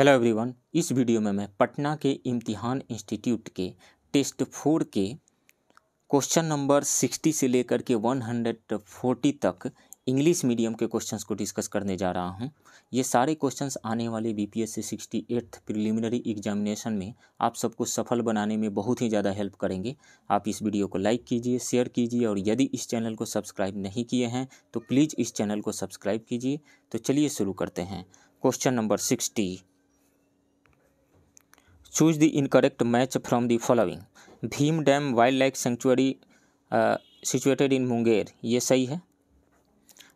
hello everyone इस video में मैं पटना के इम्तिहान इंस्टीट्यूट के टेस्ट फोर के क्वेश्चन नंबर सिक्सटी से लेकर के वन हंड्रेड फोर्टी तक इंग्लिश मीडियम के क्वेश्चंस को डिस्कस करने जा रहा हूं ये सारे क्वेश्चंस आने वाले B P S C sixty eighth preliminary examination में आप सबको सफल बनाने में बहुत ही ज़्यादा हेल्प करेंगे आप इस वीडियो को लाइक कीजिए शेयर कीजिए और यदि इस चैनल को सब्सक्राइब नहीं किए हैं तो प्लीज़ इस चैनल को सब्सक्राइब कीजिए तो चलिए शुरू करते हैं question number sixty choose the incorrect match from the following Bhim dam wildlife sanctuary situated in Munger ये सही है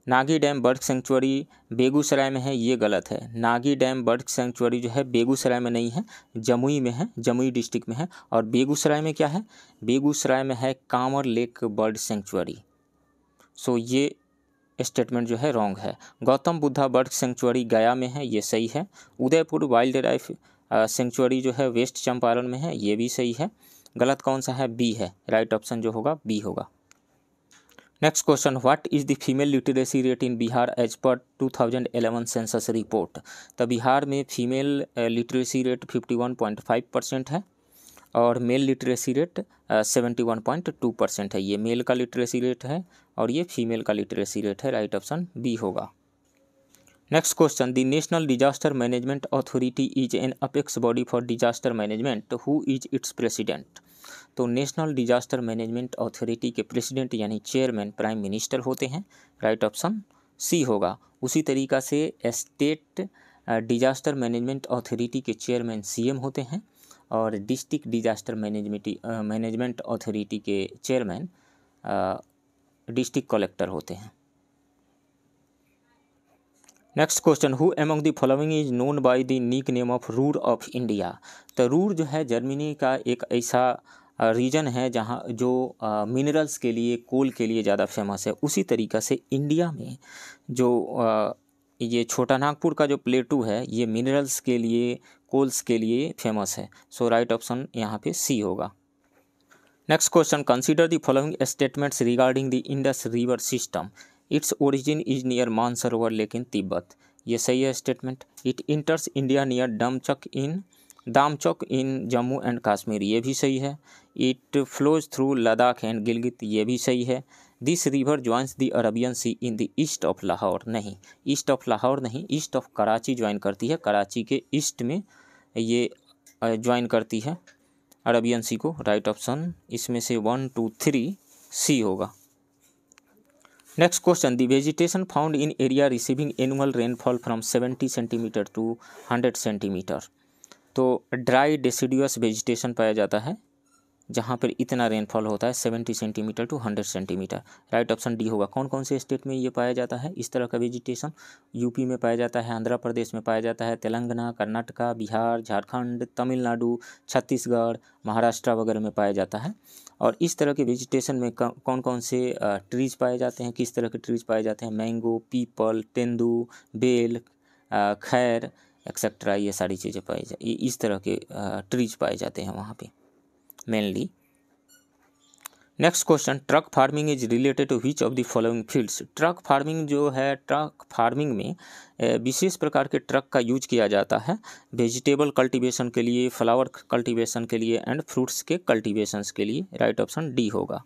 Nagi dam bird sanctuary Begusarai में है ये गलत है नागी डैम बर्ड सेंचुरी जो है बेगूसराय में नहीं है जमुई में है जमुई डिस्ट्रिक्ट में है और बेगूसराय में क्या है बेगूसराय में है Kanwar lake bird sanctuary so ये स्टेटमेंट जो है रॉन्ग है गौतम बुद्धा बर्ड सेंचुरी गया में है ये सही है उदयपुर वाइल्ड लाइफ सेंचुरी जो है वेस्ट चंपारण में है ये भी सही है गलत कौन सा है बी है राइट ऑप्शन जो होगा बी होगा next question what is the female literacy rate in Bihar as per 2011 census report तो बिहार में फीमेल लिटरेसी रेट 51.5 परसेंट है और मेल लिटरेसी रेट 71.2 परसेंट है ये मेल का लिटरेसी रेट है और ये फीमेल का लिटरेसी रेट है राइट ऑप्शन बी होगा next question the national disaster management authority is an apex body for disaster management who is its president तो नेशनल डिजास्टर मैनेजमेंट अथॉरिटी के president यानी chairman prime minister होते हैं right option C होगा उसी तरीका से स्टेट डिजास्टर मैनेजमेंट अथॉरिटी के चेयरमैन सीएम होते हैं और district disaster management management authority के चेयरमैन डिस्ट्रिक्ट कलेक्टर होते हैं next question who among the following is known by the nick name of Ruhr of India तो रूर जो है जर्मनी का एक ऐसा रीजन है जहाँ जो मिनरल्स के लिए कोल के लिए ज़्यादा फेमस है उसी तरीक़ा से इंडिया में जो आ, ये छोटा नागपुर का जो प्लेटू है ये मिनरल्स के लिए कोल्स के लिए फेमस है सो राइट ऑप्शन यहाँ पे सी होगा next question consider the following statements regarding the Indus river system its origin is near Mansarovar lake in Tibet ये सही है statement it enters India near Demchok in Demchok in Jammu and Kashmir ये भी सही है it flows through Ladakh and Gilgit ये भी सही है this river joins the Arabian sea in the east of Lahore नहीं ईस्ट ऑफ लाहौर नहीं ईस्ट ऑफ कराची ज्वाइन करती है कराची के ईस्ट में ये ज्वाइन करती है अरबियन सी को राइट ऑप्शन इसमें से वन टू थ्री सी होगा next question the vegetation found in area receiving annual rainfall from 70 centimetre to 100 centimetre तो ड्राई डेसिडियस वेजिटेशन पाया जाता है जहाँ पर इतना रेनफॉल होता है seventy centimetre to hundred centimetre right option D होगा कौन कौन से स्टेट में ये पाया जाता है इस तरह का वेजिटेशन यूपी में पाया जाता है आंध्र प्रदेश में पाया जाता है तेलंगाना कर्नाटका बिहार झारखंड तमिलनाडु छत्तीसगढ़ महाराष्ट्र वगैरह में पाया जाता है और इस तरह के वेजिटेशन में कौन कौन से ट्रीज पाए जाते हैं किस तरह के ट्रीज पाए जाते हैं मैंगो पीपल तेंदू बेल खैर एक्सेट्रा ये सारी चीज़ें पाई जा इस तरह के ट्रीज पाए जाते हैं वहाँ पर mainly next question truck farming is related to which of the following fields truck farming जो है ट्रक फार्मिंग में विशेष प्रकार के ट्रक का यूज किया जाता है वेजिटेबल कल्टीवेशन के लिए फ्लावर कल्टीवेशन के लिए एंड फ्रूट्स के कल्टीवेशन के लिए राइट ऑप्शन डी होगा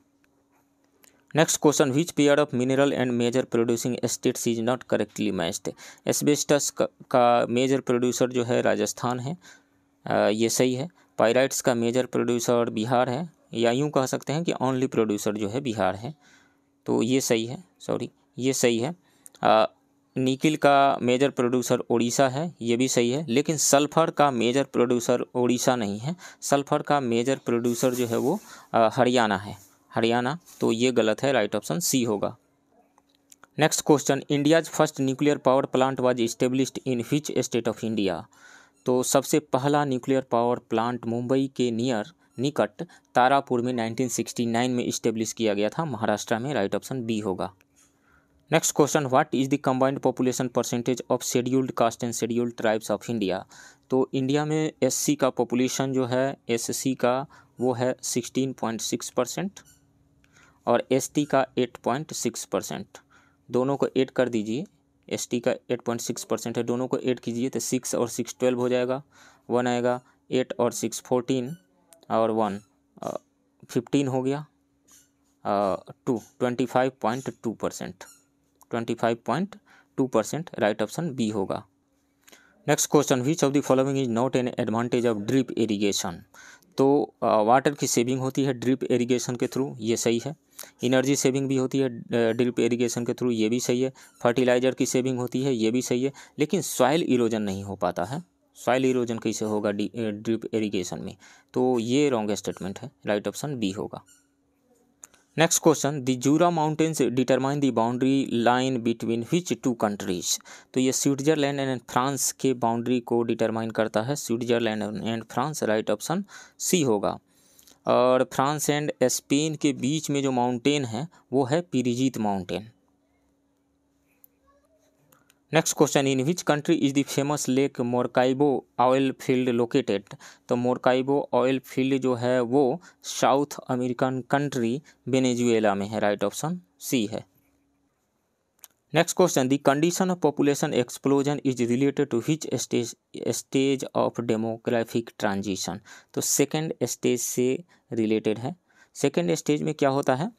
next question which pair of mineral and major producing states is not correctly matched asbestos का मेजर प्रोड्यूसर जो है राजस्थान है आ, ये सही है पायराइट्स का मेजर प्रोड्यूसर बिहार है या यूँ कह सकते हैं कि ओनली प्रोड्यूसर जो है बिहार है तो ये सही है सॉरी ये सही है आ, निकिल का मेजर प्रोड्यूसर ओडिशा है ये भी सही है लेकिन सल्फ़र का मेजर प्रोड्यूसर ओडिशा नहीं है सल्फ़र का मेजर प्रोड्यूसर जो है वो हरियाणा है हरियाणा तो ये गलत है राइट ऑप्शन सी होगा next question India's first nuclear power plant was established in which state of India तो सबसे पहला न्यूक्लियर पावर प्लांट मुंबई के नियर निकट तारापुर में 1969 में इस्टेब्लिश किया गया था महाराष्ट्र में राइट ऑप्शन बी होगा next question what is the combined population percentage of scheduled caste and scheduled tribes of India तो इंडिया में एससी का पॉपुलेशन जो है एससी का वो है 16.6 परसेंट और एसटी का 8.6 परसेंट दोनों को एड कर दीजिए एस टी का एट पॉइंट सिक्स परसेंट है दोनों को ऐड कीजिए तो सिक्स और सिक्स ट्वेल्व हो जाएगा वन आएगा एट और सिक्स फोर्टीन और वन फिफ्टीन uh, हो गया two twenty five point two percent twenty five point two percent right option B होगा next question which of the following is not an advantage of drip irrigation तो water की saving होती है drip irrigation के through ये सही है energy saving भी होती है ड्रिप इरिगेशन के थ्रू ये भी सही है फर्टिलाइज़र की सेविंग होती है ये भी सही है लेकिन सॉइल इरोजन नहीं हो पाता है सॉइल इरोजन कैसे होगा ड्रिप इरिगेशन में तो ये रॉन्ग स्टेटमेंट है राइट ऑप्शन बी होगा next question the Jura mountains determine the boundary line between which two countries तो ये स्विट्जरलैंड एंड फ्रांस के बाउंड्री को डिटरमाइन करता है Switzerland and France right option C होगा और फ्रांस एंड स्पेन के बीच में जो माउंटेन है वो है Pyrenees mountain next question in which country is the famous lake Maracaibo oil field located तो मोरकाइबो ऑयल फील्ड जो है वो साउथ अमेरिकन कंट्री वेनेजुएला में है राइट ऑप्शन सी है next question the condition of population explosion is related to which stage stage of demographic transition तो second stage से related है सेकेंड स्टेज में क्या होता है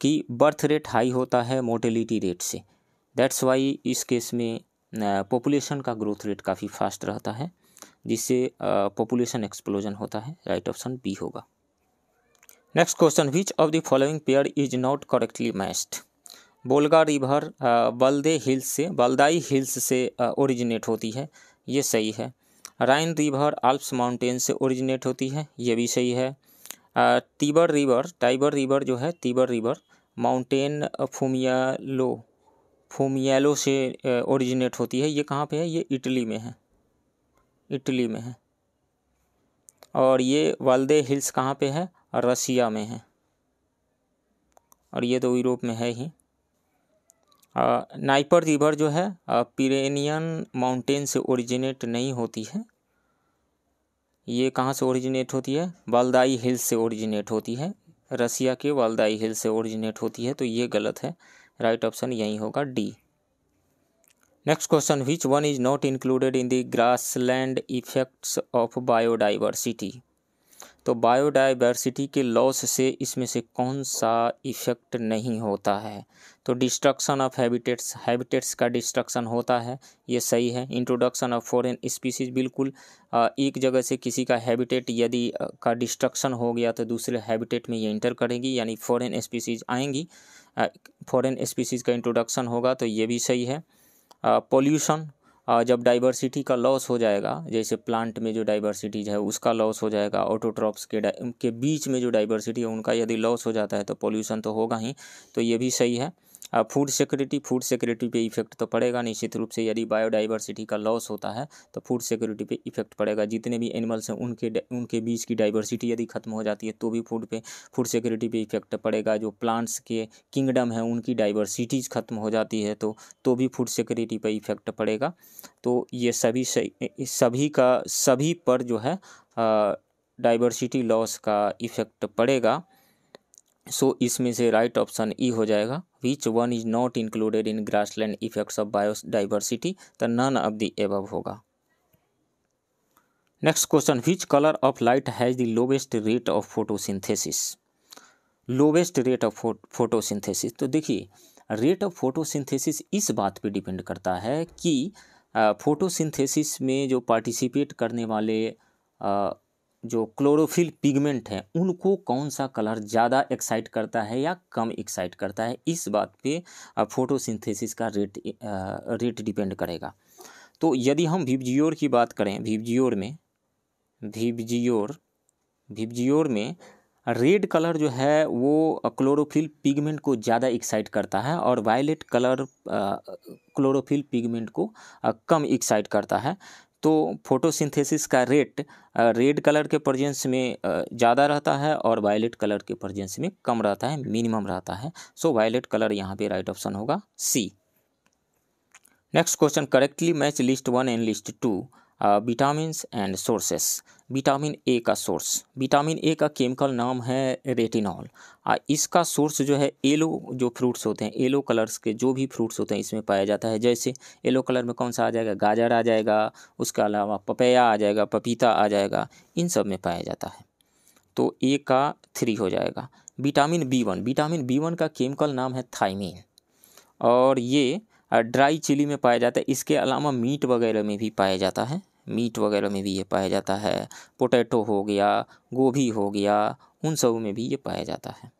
कि बर्थ रेट हाई होता है मोर्टेलिटी रेट से दैट्स वाई इस केस में पॉपुलेशन का ग्रोथ रेट काफ़ी फास्ट रहता है जिससे पॉपुलेशन एक्सप्लोजन होता है राइट ऑप्शन बी होगा next question which of the following pair is not correctly matched Volga river Valdai hills से बल्दाई हिल्स से ओरिजिनेट होती है ये सही है राइन रिवर आल्प्स माउंटेन से ओरिजिनेट होती है ये भी सही है टीबर रिवर टाइबर रिवर जो है टीबर रिवर माउंटेन फूमिया लो फोमियलो से ओरिजिनेट होती है ये कहाँ पे है ये इटली में है इटली में है और ये वालदे हिल्स कहाँ पे है रसिया में है और ये तो यूरोप में है ही नाइपर रिवर जो है पिरेनियन माउंटेन से ओरिजिनेट नहीं होती है ये कहाँ से ओरिजिनेट होती है वालदाई हिल्स से ओरिजिनेट होती है रसिया के वालदाई हिल्स से ओरिजिनेट होती है तो ये गलत है राइट ऑप्शन यही होगा D next question which one is not included in the grassland effects of biodiversity तो बायोडाइवर्सिटी के लॉस से इसमें से कौन सा इफेक्ट नहीं होता है तो डिस्ट्रक्शन ऑफ हैबिटेट्स हैबिटेट्स का डिस्ट्रक्शन होता है ये सही है इंट्रोडक्शन ऑफ फॉरेन स्पीसीज बिल्कुल एक जगह से किसी का हैबिटेट यदि का डिस्ट्रक्शन हो गया तो दूसरे हैबिटेट में ये इंटर करेगी यानी फॉरेन स्पीसीज आएंगी फॉरेन स्पीसीज़ का इंट्रोडक्शन होगा तो ये भी सही है पोल्यूशन जब डाइवर्सिटी का लॉस हो जाएगा जैसे प्लांट में जो डाइवर्सिटीज है उसका लॉस हो जाएगा ऑटोट्रॉप्स के के बीच में जो डाइवर्सिटी है उनका यदि लॉस हो जाता है तो पोल्यूशन तो होगा ही तो ये भी सही है अब फूड सिक्योरिटी फूड सिक्योरिटी पे इफेक्ट तो पड़ेगा निश्चित रूप से यदि बायोडाइवर्सिटी का लॉस होता है तो फूड सिक्योरिटी पे इफेक्ट पड़ेगा जितने भी एनिमल्स हैं उनके उनके बीच की डाइवर्सिटी यदि खत्म हो जाती है तो भी फूड पे फूड सिक्योरिटी पे इफेक्ट पड़ेगा जो प्लांट्स के किंगडम है उनकी डाइवर्सिटीज़ खत्म हो जाती है तो तो भी फूड सिक्योरिटी पर इफेक्ट पड़ेगा तो ये सभी सभी का सभी पर जो है डाइवर्सिटी लॉस का इफेक्ट पड़ेगा सो so, इसमें से राइट ऑप्शन ई हो जाएगा which one is not included in grassland effects of biodiversity तो नन ऑफ द एबव होगा next question which colour of light has the lowest rate of photosynthesis lowest rate of photosynthesis तो देखिए rate of photosynthesis इस बात पे depend करता है कि फोटोसिंथेसिस में जो पार्टिसिपेट करने वाले जो क्लोरोफिल पिगमेंट हैं उनको कौन सा कलर ज़्यादा एक्साइट करता है या कम एक्साइट करता है इस बात पे फोटोसिंथेसिस का रेट रेट डिपेंड करेगा तो यदि हम भिवजियोर की बात करें भिवजियोर में भिवजियोर भिवजियोर में रेड कलर जो है वो क्लोरोफिल पिगमेंट को ज़्यादा एक्साइट करता है और वायलेट कलर क्लोरोफिल पिगमेंट को कम एक्साइट करता है तो फोटोसिंथेसिस का रेट रेड कलर के प्रजेंस में ज़्यादा रहता है और वायलेट कलर के प्रजेंस में कम रहता है मिनिमम रहता है सो वायलेट कलर यहाँ पे राइट ऑप्शन होगा C next question correctly match list one and list two vitamin and sources vitamin A का सोर्स विटामिन ए का केमिकल नाम है रेटिनॉल आ इसका सोर्स जो है येलो जो फ्रूट्स होते हैं येलो कलर्स के जो भी फ्रूट्स होते हैं इसमें पाया जाता है जैसे येलो कलर में कौन सा आ जाएगा गाजर आ जाएगा उसके अलावा पपैया आ जाएगा पपीता आ जाएगा इन सब में पाया जाता है तो ए का थ्री हो जाएगा vitamin B one vitamin B one का केमिकल नाम है थाइमिन और ये ड्राई चिली में पाया जाता है इसके अलावा मीट वगैरह में भी पाया जाता है मीट वगैरह में भी ये पाया जाता है पोटैटो हो गया गोभी हो गया उन सब में भी ये पाया जाता है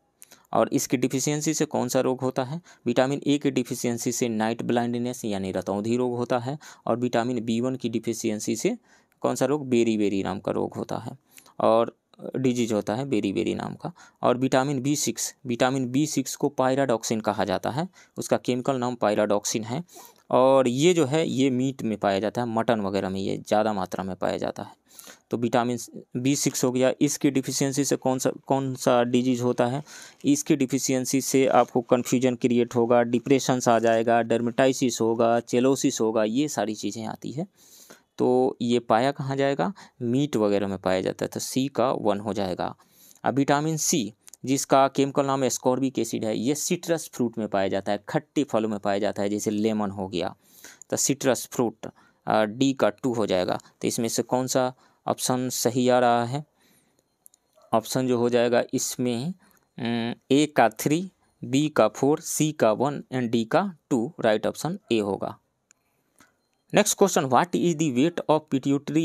और इसकी डिफिशियंसी से कौन सा रोग होता है विटामिन ए की डिफिशियंसी से नाइट ब्लाइंडनेस यानी रतौधी रोग होता है और विटामिन बी वन की डिफिशियंसी से कौन सा रोग बेरी बेरी नाम का रोग होता है और डिजीज होता है बेरी बेरी नाम का और vitamin B six vitamin B six को पायराडॉक्सिन कहा जाता है उसका केमिकल नाम पायराडॉक्सिन है और ये जो है ये मीट में पाया जाता है मटन वगैरह में ये ज़्यादा मात्रा में पाया जाता है तो विटामिन बी सिक्स हो गया इसकी डिफिशियंसी से कौन सा कौन सा डिजीज़ होता है इसकी डिफिशियंसी से आपको कन्फ्यूजन क्रिएट होगा डिप्रेशंस आ जाएगा डर्मेटाइसिस होगा चेलोसिस होगा ये सारी चीज़ें आती है तो ये पाया कहाँ जाएगा मीट वगैरह में पाया जाता है तो सी का वन हो जाएगा अब विटामिन सी जिसका केमिकल नाम एस्कॉर्बिक एसिड है ये सिट्रस फ्रूट में पाया जाता है खट्टे फलों में पाया जाता है जैसे लेमन हो गया तो सिट्रस फ्रूट डी का टू हो जाएगा तो इसमें से कौन सा ऑप्शन सही आ रहा है ऑप्शन जो हो जाएगा इसमें ए का थ्री बी का फोर सी का वन एंड डी का टू राइट ऑप्शन ए होगा next question what is the weight of pituitary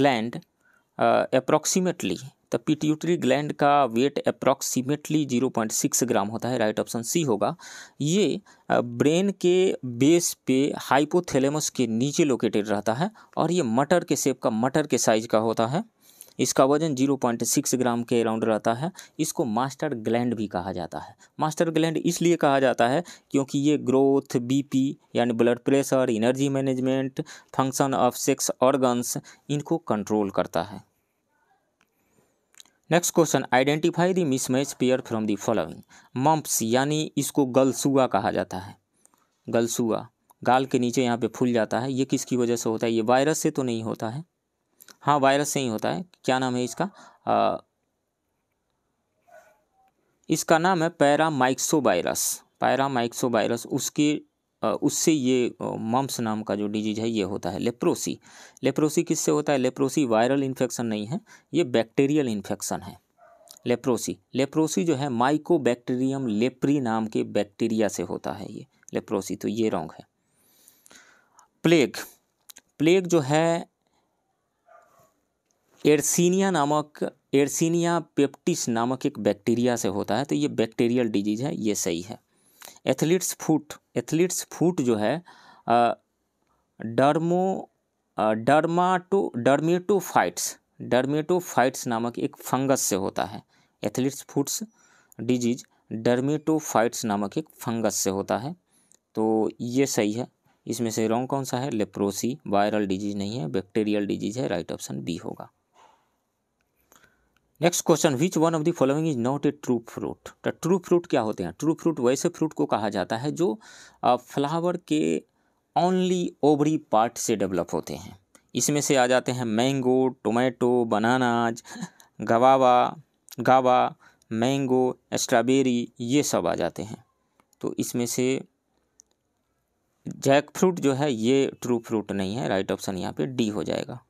gland approximately तो पिट्यूटरी ग्लैंड का वेट अप्रॉक्सीमेटली 0.6 ग्राम होता है राइट ऑप्शन सी होगा ये ब्रेन uh, के बेस पे हाइपोथैलेमस के नीचे लोकेटेड रहता है और ये मटर के सेप का मटर के साइज का होता है इसका वजन 0.6 ग्राम के अराउंड रहता है इसको मास्टर ग्लैंड भी कहा जाता है मास्टर ग्लैंड इसलिए कहा जाता है क्योंकि ये ग्रोथ बीपी यानी blood pressure energy management function of sex organs इनको कंट्रोल करता है next question identify the mismatch pair from the following mumps यानी इसको गलसुआ कहा जाता है गलसुआ गाल के नीचे यहाँ पे फूल जाता है ये किसकी वजह से होता है ये वायरस से तो नहीं होता है हाँ वायरस से ही होता है क्या नाम है इसका आ, इसका नाम है पैरामाइक्सो वायरस पैरामाइक्सो वायरस उसके उससे ये मम्स नाम का जो डिजीज है ये होता है लेप्रोसी लेप्रोसी किससे होता है लेप्रोसी वायरल इन्फेक्शन नहीं है ये बैक्टीरियल इन्फेक्शन है लेप्रोसी लेप्रोसी जो है माइकोबैक्टीरियम लेप्री नाम के बैक्टीरिया से होता है ये लेप्रोसी तो ये रॉन्ग है प्लेग प्लेग जो है एर्सिनिया नामक एरसीनिया पेप्टिस नामक एक बैक्टीरिया से होता है तो ये बैक्टीरियल डिजीज है ये सही है एथलीट्स फूट एथलीट्स फूट जो है डर्मो डर्माटो डर्मेटोफाइट्स डर्मेटोफाइट्स नामक एक फंगस से होता है एथलीट्स फूट्स डिजीज डर्मेटोफाइट्स नामक एक फंगस से होता है तो ये सही है इसमें से रॉन्ग कौन सा है लेप्रोसी वायरल डिजीज नहीं है बैक्टीरियल डिजीज है राइट ऑप्शन बी होगा next question which one of the following is not a true fruit तो ट्रू फ्रूट क्या होते हैं ट्रू फ्रूट वैसे फ्रूट को कहा जाता है जो फ्लावर के ओनली ओवरी पार्ट से डेवलप होते हैं इसमें से आ जाते हैं मैंगो टोमेटो बनानाज गवावा गावा मैंगो स्ट्रॉबेरी ये सब आ जाते हैं तो इसमें से जैक फ्रूट जो है ये ट्रू फ्रूट नहीं है राइट ऑप्शन यहाँ पे डी हो जाएगा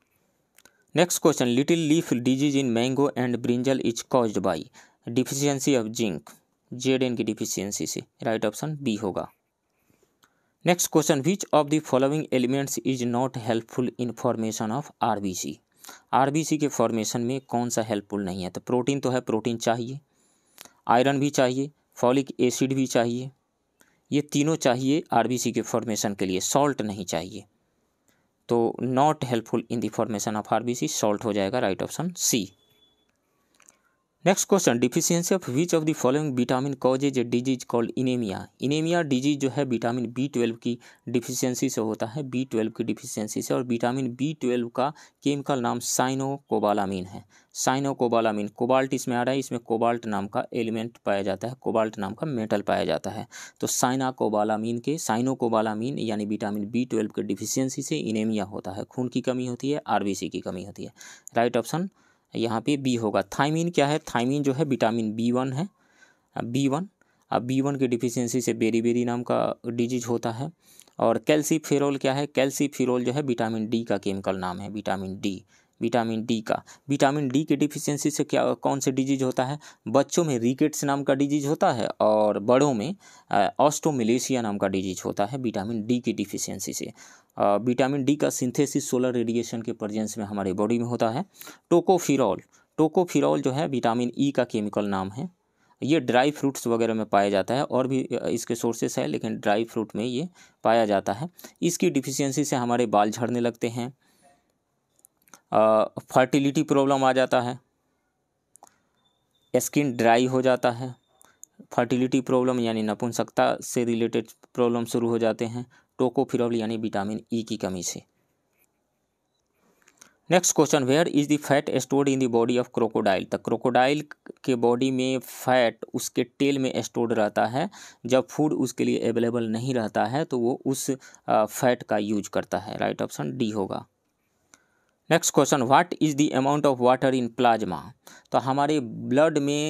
next question little leaf disease in mango and brinjal is caused by deficiency of zinc Z N की डिफिशियंसी से राइट ऑप्शन बी होगा next question which of the following elements is not helpful in formation of B RBC के फॉर्मेशन में कौन सा helpful नहीं है तो प्रोटीन तो है प्रोटीन चाहिए आयरन भी चाहिए फॉलिक एसिड भी चाहिए ये तीनों चाहिए आरबीसी के फॉर्मेशन के लिए सॉल्ट नहीं चाहिए तो not helpful in the formation of RBC salt हो जाएगा right option C next question deficiency of which of the following vitamin causes a disease called anaemia anaemia disease जो है विटामिन बी ट्वेल्व की deficiency से होता है B twelve की deficiency से और विटामिन बी ट्वेल्व का केमिकल नाम साइनो कोबालामीन है साइनो कोबालामीन कोबाल्ट इसमें आ रहा है इसमें कोबाल्ट नाम का एलिमेंट पाया जाता है कोबाल्ट नाम का मेटल पाया जाता है तो साइना कोबालामीन के साइनो कोबालामीन यानी विटामिन बी ट्वेल्व के डिफिशियंसी से इनेमिया होता है खून की कमी होती है सी की कमी होती है राइट ऑप्शन यहाँ पे बी होगा थाइमिन क्या है थाइमिन जो है विटामिन बी वन है बी वन अब बी वन की डिफिशियंसी से बेरी बेरी नाम का डिजीज होता है और फेरोल क्या है फेरोल जो है विटामिन डी का केमिकल नाम है विटामिन डी विटामिन डी का विटामिन डी के डिफिशियंसी से क्या कौन से डिजीज होता है बच्चों में रिकेट्स नाम का डिजीज होता है और बड़ों में ऑस्टोमिलेशिया नाम का डिजीज होता है विटामिन डी की डिफिशियंसी से विटामिन डी का सिंथेसिस सोलर रेडिएशन के प्रजेंस में हमारे बॉडी में होता है टोकोफिरॉल टोकोफिरॉल जो है विटामिन ई e का केमिकल नाम है ये ड्राई फ्रूट्स वगैरह में पाया जाता है और भी इसके सोर्सेस है लेकिन ड्राई फ्रूट में ये पाया जाता है इसकी डिफिशियंसी से हमारे बाल झड़ने लगते हैं फर्टिलिटी प्रॉब्लम आ जाता है स्किन ड्राई हो जाता है फर्टिलिटी प्रॉब्लम यानी नपुंसकता से रिलेटेड प्रॉब्लम शुरू हो जाते हैं टोकोफिरॉल यानी विटामिन ई e की कमी से next question where is the fat stored in the body of crocodile तो क्रोकोडाइल के बॉडी में फैट उसके टेल में स्टोर्ड रहता है जब फूड उसके लिए अवेलेबल नहीं रहता है तो वो उस फैट का यूज करता है राइट ऑप्शन डी होगा next question what is the amount of water in plasma तो हमारे ब्लड में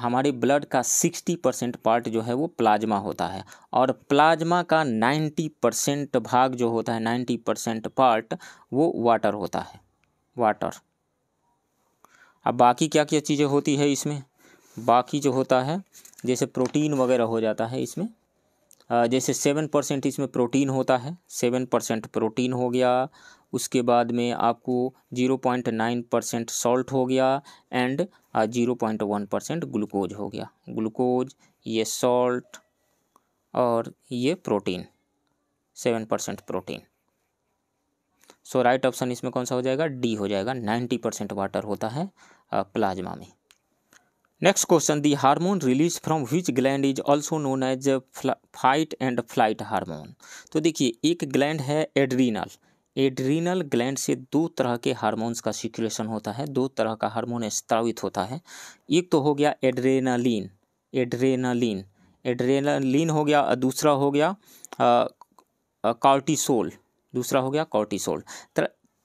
हमारे ब्लड का सिक्सटी परसेंट पार्ट जो है वो प्लाज्मा होता है और प्लाज्मा का नाइन्टी परसेंट भाग जो होता है नाइन्टी परसेंट पार्ट वो वाटर होता है वाटर अब बाकी क्या क्या चीज़ें होती है इसमें बाकी जो होता है जैसे प्रोटीन वगैरह हो जाता है इसमें जैसे सेवन परसेंट इसमें प्रोटीन होता है सेवन परसेंट प्रोटीन हो गया उसके बाद में आपको zero point nine percent salt हो गया and zero point one percent glucose हो गया ग्लूकोज ये सॉल्ट और ये protein seven percent protein so right option इसमें कौन सा हो जाएगा डी हो जाएगा नाइन्टी परसेंट वाटर होता है प्लाज्मा में next question the hormone release from which gland is also known as fight and flight hormone तो देखिए एक ग्लैंड है एड्रीनल एड्रीनल ग्लैंड से दो तरह के हार्मोन्स का सिक्रेशन होता है दो तरह का हार्मोन स्त्रावित होता है एक तो हो गया एड्रेनालिन एड्रेनालिन एड्रेनालिन हो गया दूसरा हो गया कार्टिसोल दूसरा हो गया कार्टिसोल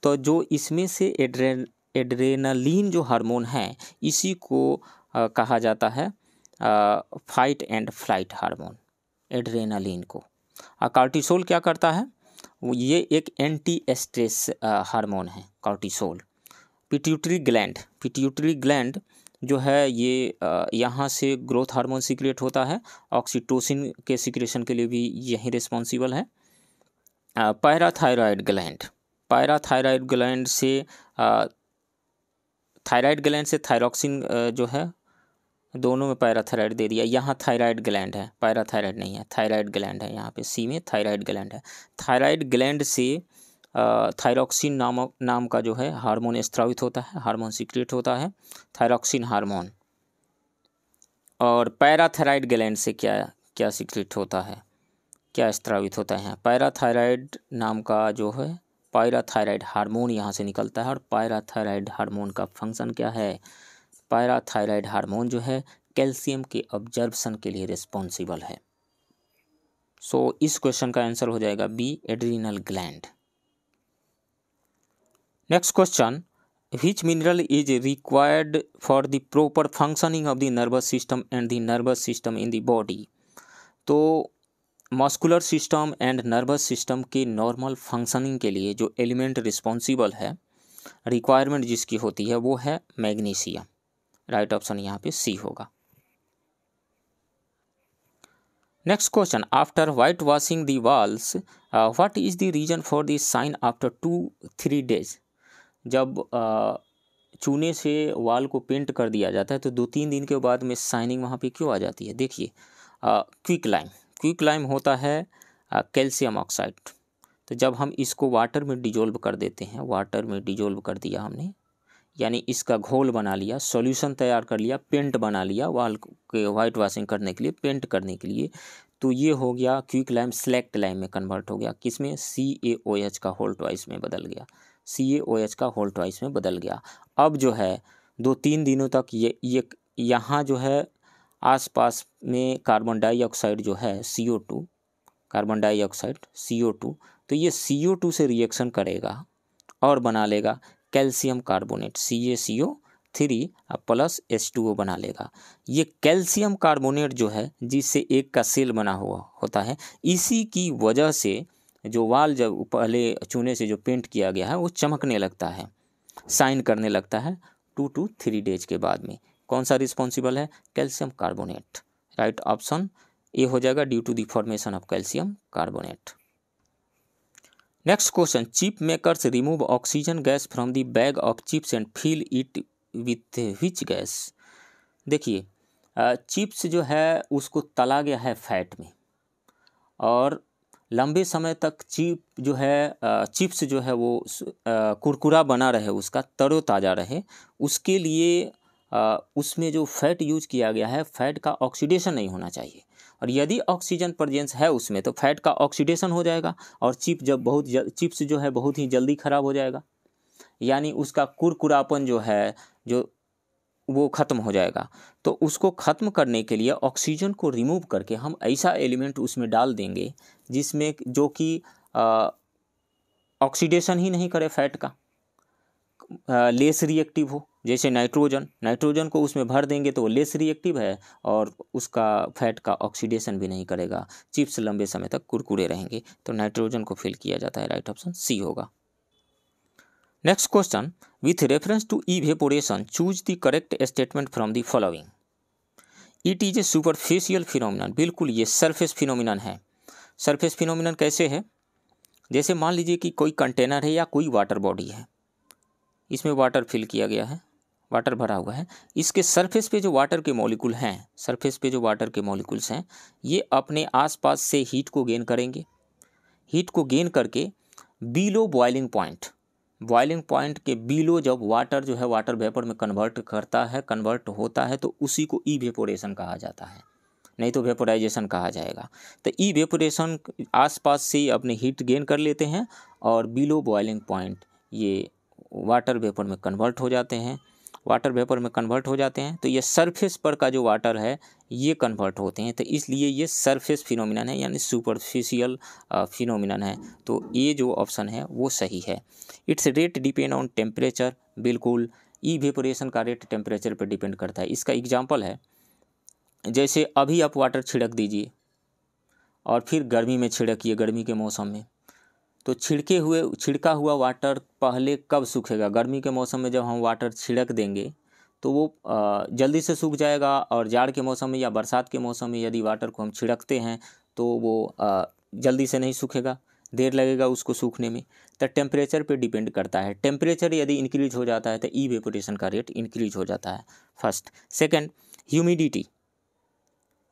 तो जो इसमें से एड्रे एड्रेनालिन जो हार्मोन है इसी को आ, कहा जाता है fight and flight hormone adrenaline को और कार्टिसोल क्या करता है ये एक एंटी स्ट्रेस हार्मोन है cortisol pituitary gland pituitary gland जो है ये यहाँ से ग्रोथ हार्मोन सिक्रिएट होता है ऑक्सीटोसिन के सिक्रेशन के लिए भी यही रिस्पॉन्सिबल है पैराथायरॉयड ग्लैंड पैराथायरॉयड ग्लैंड से थायराइड ग्लैंड से थायरॉक्सिन जो है दोनों में पैराथायराइड दे दिया यहाँ थायराइड ग्लैंड है पैराथायराइड नहीं है थायराइड ग्लैंड है यहाँ पे सी में थायराइड ग्लैंड है थायराइड ग्लैंड से थायरॉक्सिन नाम नाम का जो है हार्मोन स्त्रावित होता है हार्मोन सीक्रेट होता है थायरॉक्सिन हार्मोन और पैराथायराइड ग्लैंड से क्या क्या सीक्रेट होता है क्या स्त्रावित होता है पैराथायराइड नाम का जो है पायराथायराइड हार्मोन यहाँ से निकलता है और पायराथायराइड हार्मोन का फंक्शन क्या है पायराथायराइड हार्मोन जो है कैल्शियम के ऑब्जर्बसन के लिए रिस्पॉन्सिबल है सो so, इस क्वेश्चन का आंसर हो जाएगा B adrenal gland next question which mineral is required for the proper functioning of the nervous system and the nervous system in the body तो muscular system and nervous system के normal functioning के लिए जो element responsible है requirement जिसकी होती है वो है मैग्नीशियम राइट ऑप्शन यहाँ पे सी होगा next question after white washing the walls what is the reason for this sign after two three days जब uh, चूने से वाल को पेंट कर दिया जाता है तो दो तीन दिन के बाद में साइनिंग वहाँ पे क्यों आ जाती है देखिए क्विक लाइम क्विक लाइम होता है कैल्शियम uh, ऑक्साइड तो जब हम इसको वाटर में डिजोल्व कर देते हैं वाटर में डिजोल्व कर दिया हमने यानी इसका घोल बना लिया सॉल्यूशन तैयार कर लिया पेंट बना लिया वाल के वाइट वॉशिंग करने के लिए पेंट करने के लिए तो ये हो गया क्विक लाइम सेलेक्ट लाइम में कन्वर्ट हो गया किसमें सी ए ओ एच का होल ट्वाइस में बदल गया सी ए ओ एच का होल ट्वाइस में बदल गया अब जो है दो तीन दिनों तक ये ये यहाँ जो है आसपास में कार्बन डाइऑक्साइड जो है C O two carbon dioxide C O two तो ये सी ओ टू से रिएक्शन करेगा और बना लेगा calcium carbonate C A C O three plus S two O बना लेगा ये कैल्शियम कार्बोनेट जो है जिससे एक का सेल बना हुआ होता है इसी की वजह से जो वाल जब पहले चूने से जो पेंट किया गया है वो चमकने लगता है साइन करने लगता है टू टू थ्री डेज के बाद में कौन सा रिस्पॉन्सिबल है calcium carbonate right option A हो जाएगा due to the formation of calcium carbonate next question chip makers remove oxygen gas from the bag of chips and feel it with which gas देखिए chips जो है उसको तला गया है fat में और लंबे समय तक चिप जो है चिप्स जो है वो कुरकुरा बना रहे उसका तरोताज़ा रहे उसके लिए उसमें जो फैट यूज किया गया है फैट का ऑक्सीडेशन नहीं होना चाहिए और यदि ऑक्सीजन प्रजेंस है उसमें तो फैट का ऑक्सीडेशन हो जाएगा और चिप जब बहुत चिप्स जो है बहुत ही जल्दी खराब हो जाएगा यानी उसका कुरकुरापन जो है जो वो ख़त्म हो जाएगा तो उसको ख़त्म करने के लिए ऑक्सीजन को रिमूव करके हम ऐसा एलिमेंट उसमें डाल देंगे जिसमें जो कि ऑक्सीडेशन ही नहीं करे फैट का लेस रिएक्टिव हो जैसे नाइट्रोजन नाइट्रोजन को उसमें भर देंगे तो वो लेस रिएक्टिव है और उसका फैट का ऑक्सीडेशन भी नहीं करेगा चिप्स लंबे समय तक कुरकुरे रहेंगे तो नाइट्रोजन को फिल किया जाता है राइट ऑप्शन सी होगा next question with reference to evaporation choose the correct statement from the following it is a superficial phenomenon बिल्कुल ये सरफेस फिनोमिनन है सरफेस फिनोमिनन कैसे है जैसे मान लीजिए कि कोई कंटेनर है या कोई वाटर बॉडी है इसमें वाटर फिल किया गया है वाटर भरा हुआ है इसके सरफेस पे जो वाटर के मॉलिक्यूल हैं सरफेस पे जो वाटर के मॉलिक्यूल्स हैं ये अपने आसपास से हीट को गेन करेंगे हीट को गेन करके below boiling point boiling point के बिलो जब वाटर जो है वाटर वेपर में कन्वर्ट करता है कन्वर्ट होता है तो उसी को ई वेपोरेशन कहा जाता है नहीं तो वेपोराइजेशन कहा जाएगा तो ई वेपोरेशन आसपास से अपने हीट गेन कर लेते हैं और बिलो बॉयलिंग पॉइंट ये वाटर वेपर में कन्वर्ट हो जाते हैं वाटर वेपर में कन्वर्ट हो जाते हैं तो ये सरफेस पर का जो वाटर है ये कन्वर्ट होते हैं तो इसलिए ये सरफेस फिनोमिनन है यानी सुपरफिशियल फिनोमिनन है तो ये जो ऑप्शन है वो सही है it's rate depend on temperature बिल्कुल ई वेपोरेशन का रेट टेम्परेचर पर डिपेंड करता है इसका एग्जाम्पल है जैसे अभी आप वाटर छिड़क दीजिए और फिर गर्मी में छिड़किए गर्मी के मौसम में तो छिड़के हुए छिड़का हुआ वाटर पहले कब सूखेगा गर्मी के मौसम में जब हम वाटर छिड़क देंगे तो वो जल्दी से सूख जाएगा और जाड़ के मौसम में या बरसात के मौसम में यदि वाटर को हम छिड़कते हैं तो वो जल्दी से नहीं सूखेगा देर लगेगा उसको सूखने में तो टेम्परेचर पे डिपेंड करता है टेम्परेचर यदि इंक्रीज हो जाता है तो ई वेपोटेशन का रेट इंक्रीज हो जाता है फर्स्ट सेकंड ह्यूमिडिटी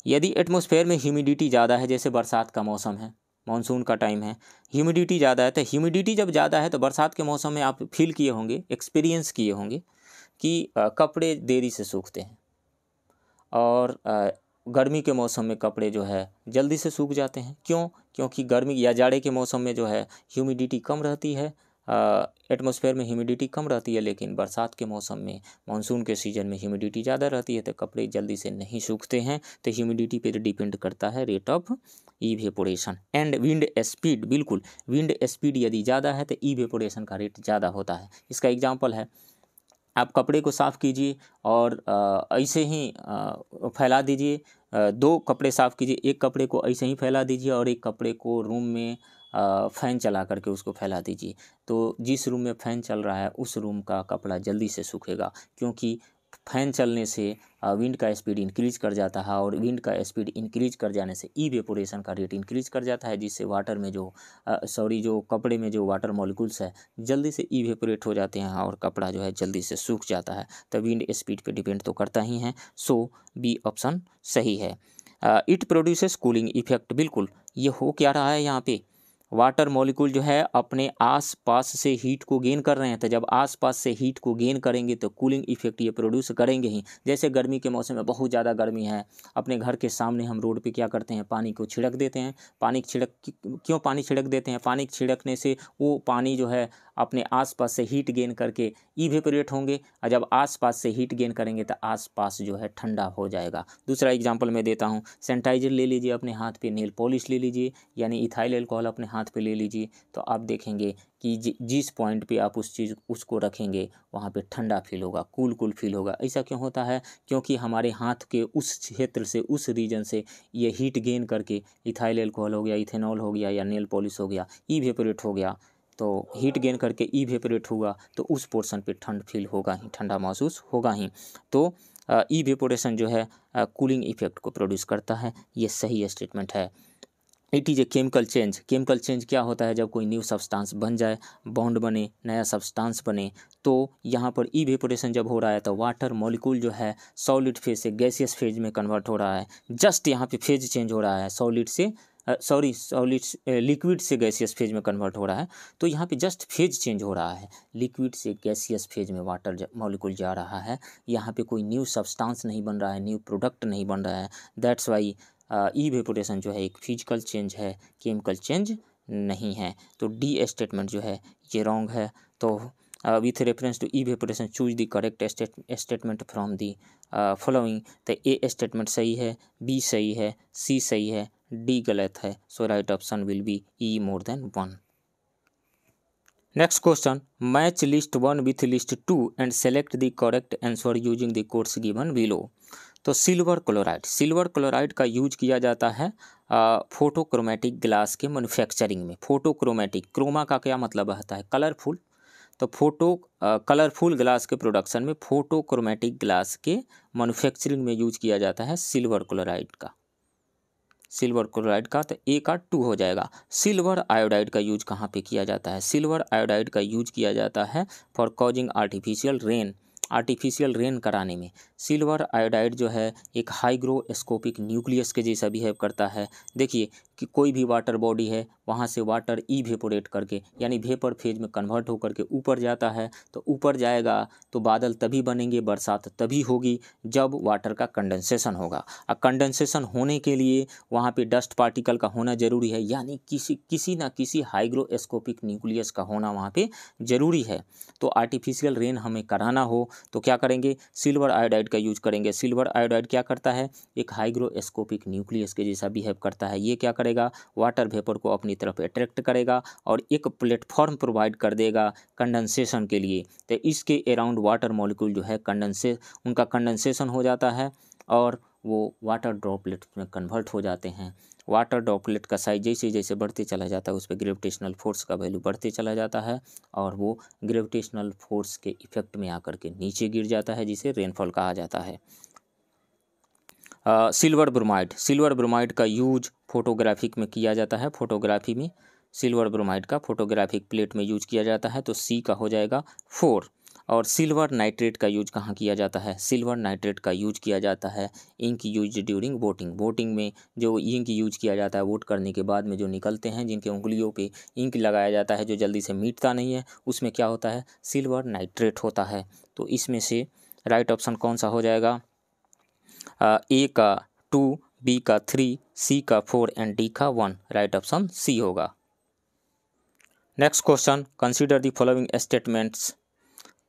यदि एटमोसफेयर में ह्यूमिडिटी ज़्यादा है जैसे बरसात का मौसम है मानसून का टाइम है ह्यूमिडिटी ज़्यादा है तो ह्यूमिडिटी जब ज़्यादा है तो बरसात के मौसम में आप फील किए होंगे एक्सपीरियंस किए होंगे कि कपड़े देरी से सूखते हैं और गर्मी के मौसम में कपड़े जो है जल्दी से सूख जाते हैं क्यों क्योंकि गर्मी या जाड़े के मौसम में जो है ह्यूमिडिटी कम रहती है एटमॉस्फेयर में ह्यूमिडिटी कम रहती है लेकिन बरसात के मौसम में मानसून के सीज़न में ह्यूमिडिटी ज़्यादा रहती है तो कपड़े जल्दी से नहीं सूखते हैं तो ह्यूमिडिटी पे डिपेंड तो करता है rate of evaporation and wind speed बिल्कुल विंड स्पीड यदि ज़्यादा है तो ई वेपोरेशन का रेट ज़्यादा होता है इसका एग्जाम्पल है आप कपड़े को साफ़ कीजिए और ऐसे ही फैला दीजिए दो कपड़े साफ़ कीजिए एक कपड़े को ऐसे ही फैला दीजिए और एक कपड़े को रूम में फ़ैन चला करके उसको फैला दीजिए तो जिस रूम में फ़ैन चल रहा है उस रूम का कपड़ा जल्दी से सूखेगा क्योंकि फैन चलने से विंड का स्पीड इंक्रीज कर जाता है और विंड का स्पीड इंक्रीज कर जाने से ई वेपोरेशन का रेट इंक्रीज कर जाता है जिससे वाटर में जो सॉरी जो कपड़े में जो वाटर मॉलिकुल्स है जल्दी से ई वेपोरेट हो जाते हैं और कपड़ा जो है जल्दी से सूख जाता है तो विंड स्पीड पे डिपेंड तो करता ही है सो बी ऑप्शन सही है इट प्रोड्यूसेस कूलिंग इफेक्ट बिल्कुल ये हो क्या रहा है यहाँ पर वाटर मॉलिक्यूल जो है अपने आस पास से हीट को गेन कर रहे हैं तो जब आस पास से हीट को गेन करेंगे तो कूलिंग इफेक्ट ये प्रोड्यूस करेंगे ही जैसे गर्मी के मौसम में बहुत ज़्यादा गर्मी है अपने घर के सामने हम रोड पे क्या करते हैं पानी को छिड़क देते हैं पानी छिड़क क्यों पानी छिड़क देते हैं पानी छिड़कने से वो पानी जो है अपने आसपास से हीट गेन करके ईवेपोरेट होंगे और जब आसपास से हीट गेन करेंगे तो आसपास जो है ठंडा हो जाएगा दूसरा एग्जाम्पल मैं देता हूँ सैनिटाइजर ले लीजिए अपने हाथ पे नेल पॉलिश ले लीजिए यानी इथाइल एल्कोहल अपने हाथ पे ले लीजिए तो आप देखेंगे कि जिस पॉइंट पे आप उस चीज़ उसको रखेंगे वहाँ पे ठंडा फील होगा कूल कूल फील होगा ऐसा क्यों होता है क्योंकि हमारे हाथ के उस क्षेत्र से उस रीजन से ये हीट गेन करके इथाइल एल्कोहल हो गया इथेनॉल हो गया या नेल पॉलिश हो गया ई वेपोरेट हो गया तो हीट गेन करके ई वेपोरेट हुआ तो उस पोर्सन पर ठंड फील होगा ही ठंडा महसूस होगा ही तो ई वेपोरेशन जो है कूलिंग इफेक्ट को प्रोड्यूस करता है ये सही स्टेटमेंट है it is a chemical change chemical change क्या होता है जब कोई न्यू सब्सटेंस बन जाए बॉन्ड बने नया सब्सटेंस बने तो यहाँ पर ई वेपोरेशन जब हो रहा है तो वाटर मॉलिक्यूल जो है सॉलिड फेज से गैसियस फेज में कन्वर्ट हो रहा है जस्ट यहाँ पे फेज चेंज हो रहा है सॉलिड से सॉरी सॉलिड लिक्विड से गैसियस फेज में कन्वर्ट हो रहा है तो यहाँ पे जस्ट फेज चेंज हो रहा है लिक्विड से गैसियस फेज में वाटर मॉलिक्यूल जा रहा है यहाँ पे कोई न्यू सब्सटेंस नहीं बन रहा है न्यू प्रोडक्ट नहीं बन रहा है दैट्स वाई ई वेपोटेशन जो है एक फिजिकल चेंज है केमिकल चेंज नहीं है तो डी स्टेटमेंट जो है ये रॉन्ग है तो with reference to evaporation choose the correct statement from the following तो ए स्टेटमेंट सही है बी सही है सी सही है डी गलत है so right option will be E more than one next question match list one with list two and select the correct answer using the course given below तो silver chloride silver chloride का use किया जाता है photochromatic glass के manufacturing में photochromatic chroma का क्या मतलब रहता है कलरफुल तो फोटो कलरफुल ग्लास के प्रोडक्शन में फोटोक्रोमेटिक ग्लास के मैन्युफैक्चरिंग में यूज किया जाता है सिल्वर क्लोराइड का सिल्वर क्लोराइड का तो ए का टू हो जाएगा सिल्वर आयोडाइड का यूज कहाँ पे किया जाता है सिल्वर आयोडाइड का यूज किया जाता है for causing artificial rain artificial rain कराने में सिल्वर आयोडाइड जो है एक हाइग्रोस्कोपिक न्यूक्लियस के जैसा बिहेव करता है देखिए कि कोई भी वाटर बॉडी है वहाँ से वाटर ई वेपोरेट करके यानी वेपर फेज में कन्वर्ट होकर के ऊपर जाता है तो ऊपर जाएगा तो बादल तभी बनेंगे बरसात तभी होगी जब वाटर का कंडेंसेशन होगा और कंडेंसेशन होने के लिए वहाँ पे डस्ट पार्टिकल का होना ज़रूरी है यानी किसी किसी ना किसी हाइग्रोस्कोपिक न्यूक्लियस का होना वहाँ पर ज़रूरी है तो आर्टिफिशियल रेन हमें कराना हो तो क्या करेंगे सिल्वर आयोडाइड का यूज करेंगे सिल्वर आयोडाइड क्या करता है एक हाइग्रोस्कोपिक न्यूक्लियस के जैसा बिहेव करता है ये क्या करेगा वाटर वेपर को अपनी तरफ अट्रैक्ट करेगा और एक प्लेटफॉर्म प्रोवाइड कर देगा कंडेंसेशन के लिए तो इसके अराउंड वाटर मॉलिक्यूल जो है कंडेंसे उनका कंडेंसेशन हो जाता है और वो वाटर ड्रॉपलेट में कन्वर्ट हो जाते हैं वाटर ड्रॉपलेट का साइज जैसे जैसे बढ़ते चला जाता है उस पर ग्रेविटेशनल फोर्स का वैल्यू बढ़ते चला जाता है और वो ग्रेविटेशनल फोर्स के इफेक्ट में आकर के नीचे गिर जाता है जिसे रेनफॉल कहा जाता है सिल्वर ब्रोमाइड सिल्वर ब्रोमाइड का यूज फोटोग्राफिक में किया जाता है फोटोग्राफी में सिल्वर ब्रोमाइड का फोटोग्राफिक प्लेट में यूज किया जाता है तो सी का हो जाएगा फोर और सिल्वर नाइट्रेट का यूज कहाँ किया जाता है सिल्वर नाइट्रेट का यूज किया जाता है ink use during voting voting में जो इंक यूज किया जाता है वोट करने के बाद में जो निकलते हैं जिनके उंगलियों पे इंक लगाया जाता है जो जल्दी से मीटता नहीं है उसमें क्या होता है सिल्वर नाइट्रेट होता है तो इसमें से राइट ऑप्शन कौन सा हो जाएगा ए का टू बी का थ्री सी का फोर एंड डी का वन राइट ऑप्शन सी होगा next question consider the following statements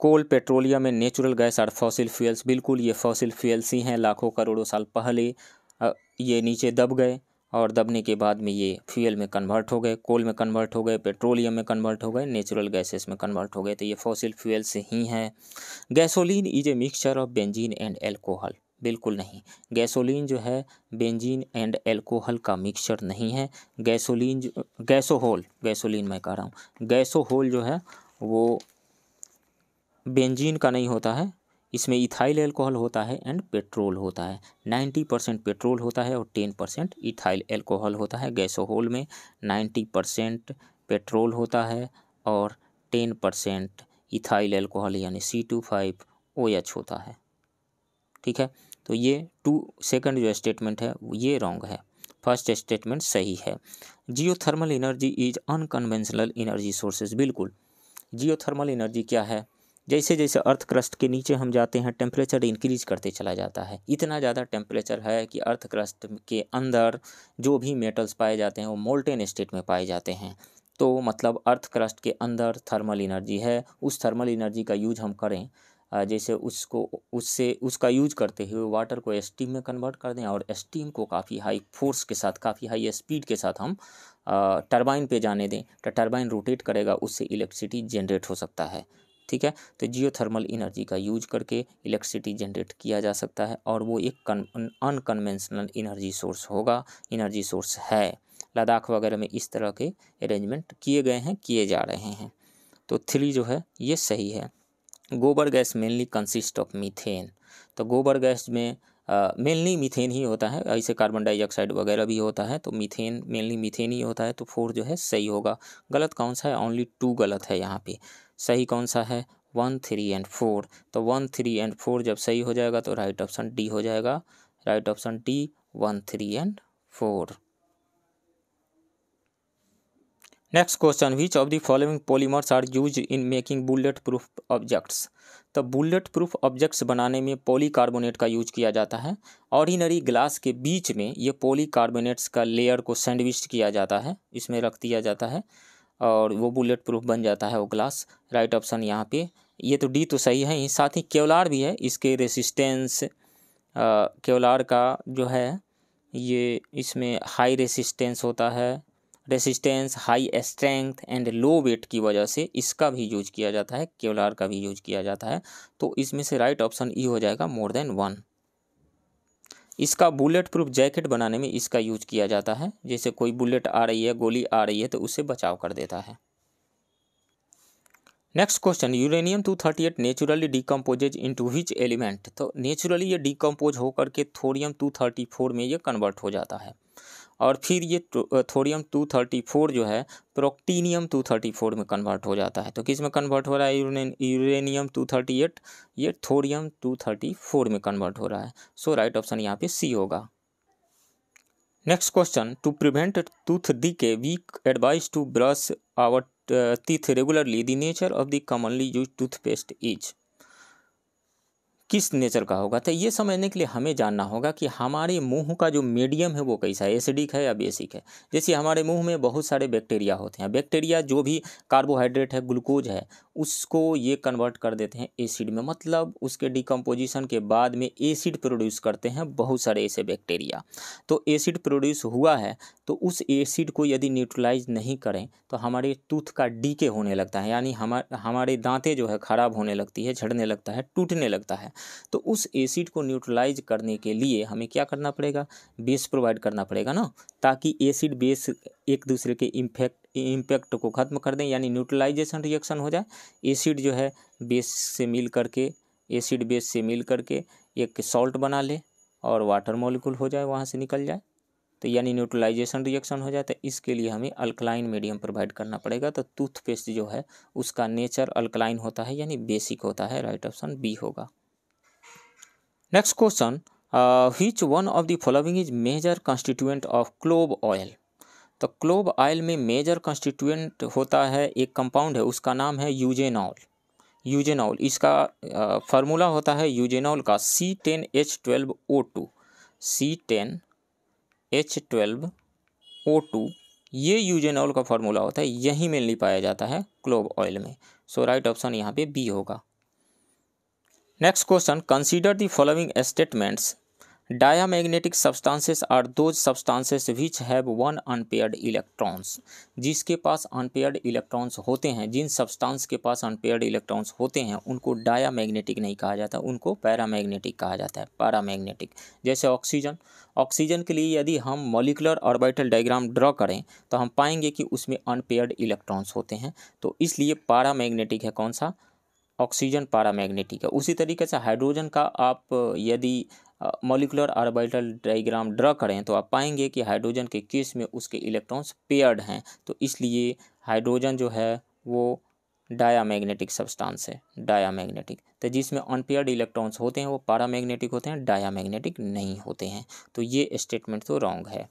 coal petroleum and natural gas are fossil fuels बिल्कुल ये फॉसिल फ्यूल्स ही हैं लाखों करोड़ों साल पहले ये नीचे दब गए और दबने के बाद में ये फ्यूल में कन्वर्ट हो गए कोल में कन्वर्ट हो गए पेट्रोलियम में कन्वर्ट हो गए नेचुरल गैसेस में कन्वर्ट हो गए तो ये फॉसिल फ्यूल्स ही हैं gasoline is a mixture of benzene and alcohol बिल्कुल नहीं गैसोलीन जो है बेंजीन एंड एल्कोहल का मिक्सचर नहीं है गैसोलीन जो गैसोहोल गैसोलीन मैं कह रहा हूँ गैसोहोल जो है वो बेंजीन का नहीं होता है इसमें इथाइल एल्कोहल होता है एंड पेट्रोल होता है नाइन्टी परसेंट पेट्रोल होता है और टेन परसेंट इथाइल एल्कोहल होता है गैसोहोल में नाइन्टी परसेंट पेट्रोल होता है और टेन परसेंट इथाइल एल्कोहल यानी C two five O H होता है ठीक है तो ये टू सेकंड जो स्टेटमेंट है ये रॉन्ग है फर्स्ट स्टेटमेंट सही है geothermal energy is unconventional energy sources बिल्कुल जियोथर्मल एनर्जी क्या है जैसे जैसे अर्थ क्रस्ट के नीचे हम जाते हैं टेम्परेचर इंक्रीज करते चला जाता है इतना ज़्यादा टेम्परेचर है कि अर्थ क्रस्ट के अंदर जो भी मेटल्स पाए जाते हैं वो मोल्टेन स्टेट में पाए जाते हैं तो मतलब अर्थ क्रस्ट के अंदर थर्मल एनर्जी है उस थर्मल एनर्जी का यूज हम करें जैसे उसको उससे उसका यूज करते हुए वाटर को स्टीम में कन्वर्ट कर दें और स्टीम को काफ़ी हाई फोर्स के साथ काफ़ी हाई स्पीड के साथ हम टरबाइन पे जाने दें तो टरबाइन रोटेट करेगा उससे इलेक्ट्रिसिटी जनरेट हो सकता है ठीक है तो जियोथर्मल इनर्जी का यूज करके इलेक्ट्रिसिटी जनरेट किया जा सकता है और वो एक अनकन्वेंशनल इनर्जी सोर्स होगा इनर्जी सोर्स है लद्दाख वगैरह में इस तरह के अरेंजमेंट किए गए हैं किए जा रहे हैं तो थ्री जो है ये सही है gobar gas mainly consist of methane तो गोबर गैस में मेनली uh, मीथेन ही होता है ऐसे कार्बन डाइऑक्साइड वगैरह भी होता है तो मीथेन मेनली मीथेन ही होता है तो फोर जो है सही होगा गलत कौन सा है ओनली टू गलत है यहाँ पे सही कौन सा है वन थ्री एंड फोर तो वन थ्री एंड फोर जब सही हो जाएगा तो राइट ऑप्शन डी हो जाएगा right option D one three and four next question which of the following polymers are use in making bullet proof objects तो bullet proof objects बनाने में पॉलीकार्बोनेट का यूज किया जाता है ऑर्डिनरी ग्लास के बीच में ये पॉलीकार्बोनेट्स का लेयर को सैंडविच किया जाता है इसमें रख दिया जाता है और वो बुलेट प्रूफ बन जाता है वो ग्लास राइट ऑप्शन यहाँ पे ये तो डी तो सही है ही साथ ही केवलार भी है इसके रेसिस्टेंस केवलार का जो है ये इसमें हाई रेसिस्टेंस होता है resistance high strength and low weight की वजह से इसका भी यूज किया जाता है केवलार का भी यूज किया जाता है तो इसमें से राइट ऑप्शन ई हो जाएगा मोर देन वन इसका बुलेट प्रूफ जैकेट बनाने में इसका यूज किया जाता है जैसे कोई बुलेट आ रही है गोली आ रही है तो उससे बचाव कर देता है next question uranium two thirty eight naturally decomposes into which element तो नेचुरली ये डिकम्पोज होकर के थोरियम टू थर्टी फोर में ये कन्वर्ट हो जाता है और फिर ये थोरियम टू थर्टी फोर जो है प्रोक्टीनियम टू थर्टी फोर में कन्वर्ट हो जाता है तो किस में कन्वर्ट हो रहा है यूरेनियम टू थर्टी एट ये थोरियम टू थर्टी फोर में कन्वर्ट हो रहा है सो राइट ऑप्शन यहाँ पे सी होगा next question to prevent tooth decay we advise to brush our teeth regularly the nature of the commonly use toothpaste is किस नेचर का होगा तो ये समझने के लिए हमें जानना होगा कि हमारे मुंह का जो मीडियम है वो कैसा है एसिडिक है या बेसिक है जैसे हमारे मुंह में बहुत सारे बैक्टीरिया होते हैं बैक्टीरिया जो भी कार्बोहाइड्रेट है ग्लूकोज है उसको ये कन्वर्ट कर देते हैं एसिड में मतलब उसके डिकम्पोजिशन के बाद में एसिड प्रोड्यूस करते हैं बहुत सारे ऐसे बैक्टीरिया तो एसिड प्रोड्यूस हुआ है तो उस एसिड को यदि न्यूट्रलाइज नहीं करें तो हमारे टूथ का डीके होने लगता है यानी हम हमारे दांतें जो है ख़राब होने लगती है झड़ने लगता है टूटने लगता है तो उस एसिड को न्यूट्रलाइज करने के लिए हमें क्या करना पड़ेगा बेस प्रोवाइड करना पड़ेगा ना ताकि एसिड बेस एक दूसरे के इम्फेक्ट इम्पैक्ट को ख़त्म कर दें यानी न्यूट्रलाइजेशन रिएक्शन हो जाए एसिड जो है बेस से मिल करके एसिड बेस से मिल करके एक सॉल्ट बना ले और वाटर मॉलिक्यूल हो जाए वहाँ से निकल जाए तो यानी न्यूट्रलाइजेशन रिएक्शन हो जाता है इसके लिए हमें अल्कलाइन मीडियम प्रोवाइड करना पड़ेगा तो टूथपेस्ट जो है उसका नेचर अल्कलाइन होता है यानी बेसिक होता है राइट ऑप्शन बी होगा next question which one of the following is major constituent of clove oil तो क्लोब ऑयल में मेजर कॉन्स्टिट्यूएंट होता है एक कंपाउंड है उसका नाम है यूजेनॉल यूजेनॉल इसका फार्मूला uh, होता है यूजेनॉल का C ten H twelve O two C ten H twelve O two ये यूजेनॉल का फॉर्मूला होता है यही मेनली पाया जाता है क्लोव ऑयल में सो राइट ऑप्शन यहाँ पे बी होगा next question consider the following statements diamagnetic substances are those substances which have one unpaired electrons जिसके पास अनपेयर्ड इलेक्ट्रॉन्स होते हैं जिन सब्सटेंस के पास अनपेयर्ड इलेक्ट्रॉन्स होते हैं उनको डायामैग्नेटिक नहीं कहा जाता उनको पैरामैग्नेटिक कहा जाता है पैरामैग्नेटिक जैसे ऑक्सीजन ऑक्सीजन के लिए यदि हम मोलिकुलर ऑर्बिटल डायग्राम ड्रॉ करें तो हम पाएंगे कि उसमें अनपेयर्ड इलेक्ट्रॉन्स होते हैं तो इसलिए मैग्नेटिक है कौन सा ऑक्सीजन मैग्नेटिक है उसी तरीके से हाइड्रोजन का आप यदि मोलिकुलर ऑर्बिटल डायग्राम ड्रा करें तो आप पाएंगे कि हाइड्रोजन के केस में उसके इलेक्ट्रॉन्स पेयर्ड हैं तो इसलिए हाइड्रोजन जो है वो डायामैग्नेटिक सब्सटेंस है डायामैग्नेटिक तो जिसमें अनपेयर्ड इलेक्ट्रॉन्स होते हैं वो पारामैग्नेटिक होते हैं डायामैग्नेटिक नहीं होते हैं तो ये स्टेटमेंट तो रॉन्ग है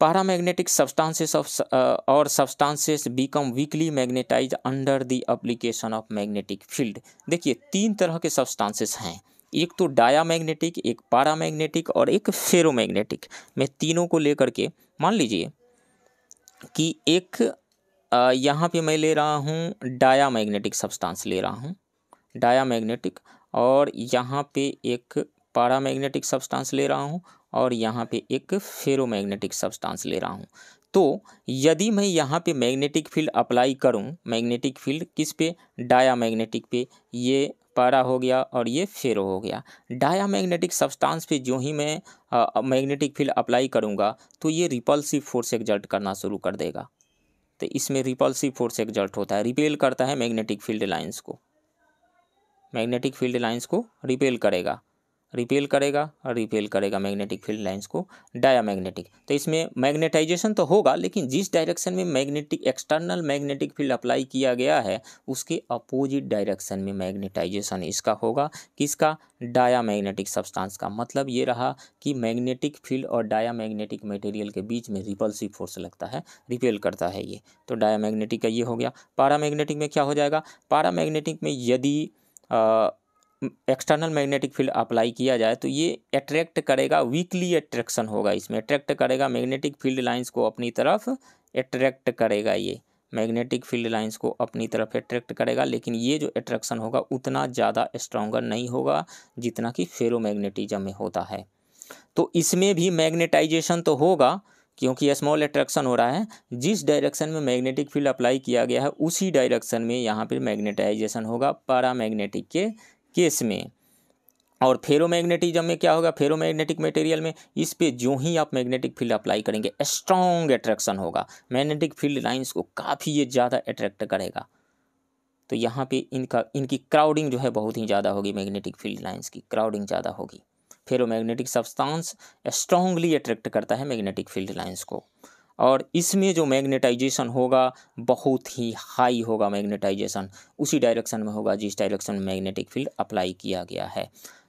पारा मैग्नेटिक सब्सटांसेस ऑफ और substances become weakly magnetize under the application of magnetic field देखिए तीन तरह के सब्सटांसेस हैं एक तो डायामैग्नेटिक एक पारामैग्नेटिक और एक फेरोमैग्नेटिक मैं तीनों को लेकर के मान लीजिए कि एक यहाँ पे मैं ले रहा हूँ डायामैग्नेटिक सब्सटेंस ले रहा हूँ डायामैग्नेटिक और यहाँ पे एक पारामैग्नेटिक सब्सटेंस ले रहा हूँ और यहाँ पे एक फेरोमैग्नेटिक सब्सटेंस ले रहा हूँ तो यदि मैं यहाँ पे मैग्नेटिक फील्ड अप्लाई करूँ मैग्नेटिक फील्ड किस पे डाया मैग्नेटिक पे ये पैरा हो गया और ये फेरो हो गया डाया मैग्नेटिक सब्सटेंस पे जो ही मैं मैग्नेटिक फील्ड अप्लाई करूँगा तो ये रिपल्सिव फोर्स एग्जर्ट करना शुरू कर देगा तो इसमें रिपल्सिव फोर्स एग्जर्ट होता है रिपेल करता है मैग्नेटिक फील्ड लाइन्स को मैग्नेटिक फील्ड लाइन्स को रिपेल करेगा रिपेल करेगा और रिपेल करेगा मैग्नेटिक फील्ड लाइंस को मैग्नेटिक तो इसमें मैग्नेटाइजेशन तो होगा लेकिन जिस डायरेक्शन में magnetic external magnetic field apply किया गया है उसके अपोजिट डायरेक्शन में मैग्नेटाइजेशन इसका होगा किसका मैग्नेटिक सब्सटेंस का मतलब ये रहा कि मैग्नेटिक फील्ड और मैग्नेटिक मटेरियल के बीच में रिपल्सिव फोर्स लगता है रिपेल करता है ये तो मैग्नेटिक का ये हो गया मैग्नेटिक में क्या हो जाएगा मैग्नेटिक में यदि एक्सटर्नल मैग्नेटिक फील्ड अप्लाई किया जाए तो ये अट्रैक्ट करेगा वीकली अट्रैक्शन होगा इसमें अट्रैक्ट करेगा मैग्नेटिक फील्ड लाइंस को अपनी तरफ अट्रैक्ट करेगा ये मैग्नेटिक फील्ड लाइंस को अपनी तरफ अट्रैक्ट करेगा लेकिन ये जो अट्रैक्शन होगा उतना ज़्यादा स्ट्रॉन्गर नहीं होगा जितना कि फेरोमैग्नेटिज्म में होता है तो इसमें भी मैग्नेटाइजेशन तो होगा क्योंकि स्मॉल अट्रैक्शन हो रहा है जिस डायरेक्शन में मैग्नेटिक फील्ड अप्लाई किया गया है उसी डायरेक्शन में यहाँ पर मैग्नेटाइजेशन होगा पारा मैग्नेटिक के केस में और फेरोमैग्नेटिज्म में क्या होगा फेरोमैग्नेटिक मटेरियल में इस पे जो ही आप मैग्नेटिक फील्ड अप्लाई करेंगे स्ट्रॉन्ग एट्रैक्शन होगा मैग्नेटिक फील्ड लाइंस को काफ़ी ये ज़्यादा अट्रैक्ट करेगा तो यहाँ पे इनका इनकी क्राउडिंग जो है बहुत ही ज़्यादा होगी मैग्नेटिक फील्ड लाइंस की क्राउडिंग ज़्यादा होगी फेरोमैग्नेटिक सब्सटेंस स्ट्रांगली अट्रैक्ट करता है मैग्नेटिक फील्ड लाइंस को और इसमें जो मैग्नेटाइजेशन होगा बहुत ही हाई होगा मैग्नेटाइजेशन उसी डायरेक्शन में होगा जिस डायरेक्शन में मैग्नेटिक फील्ड अप्लाई किया गया है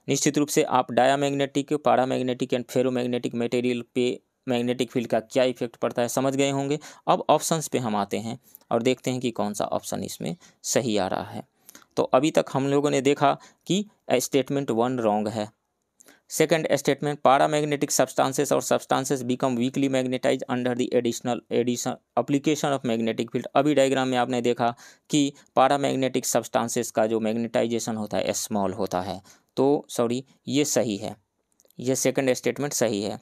निश्चित रूप से आप diamagnetic paramagnetic and ferromagnetic material पे मैग्नेटिक फील्ड का क्या इफेक्ट पड़ता है समझ गए होंगे अब ऑप्शंस पे हम आते हैं और देखते हैं कि कौन सा ऑप्शन इसमें सही आ रहा है तो अभी तक हम लोगों ने देखा कि स्टेटमेंट वन रॉन्ग है second statement paramagnetic substances और substances become weakly magnetize under the additional addition application of magnetic field अभी डायग्राम में आपने देखा कि पारा मैग्नेटिक सब्सटांसेस का जो मैग्नेटाइजेशन होता है स्मॉल होता है तो सॉरी ये सही है ये सेकेंड स्टेटमेंट सही है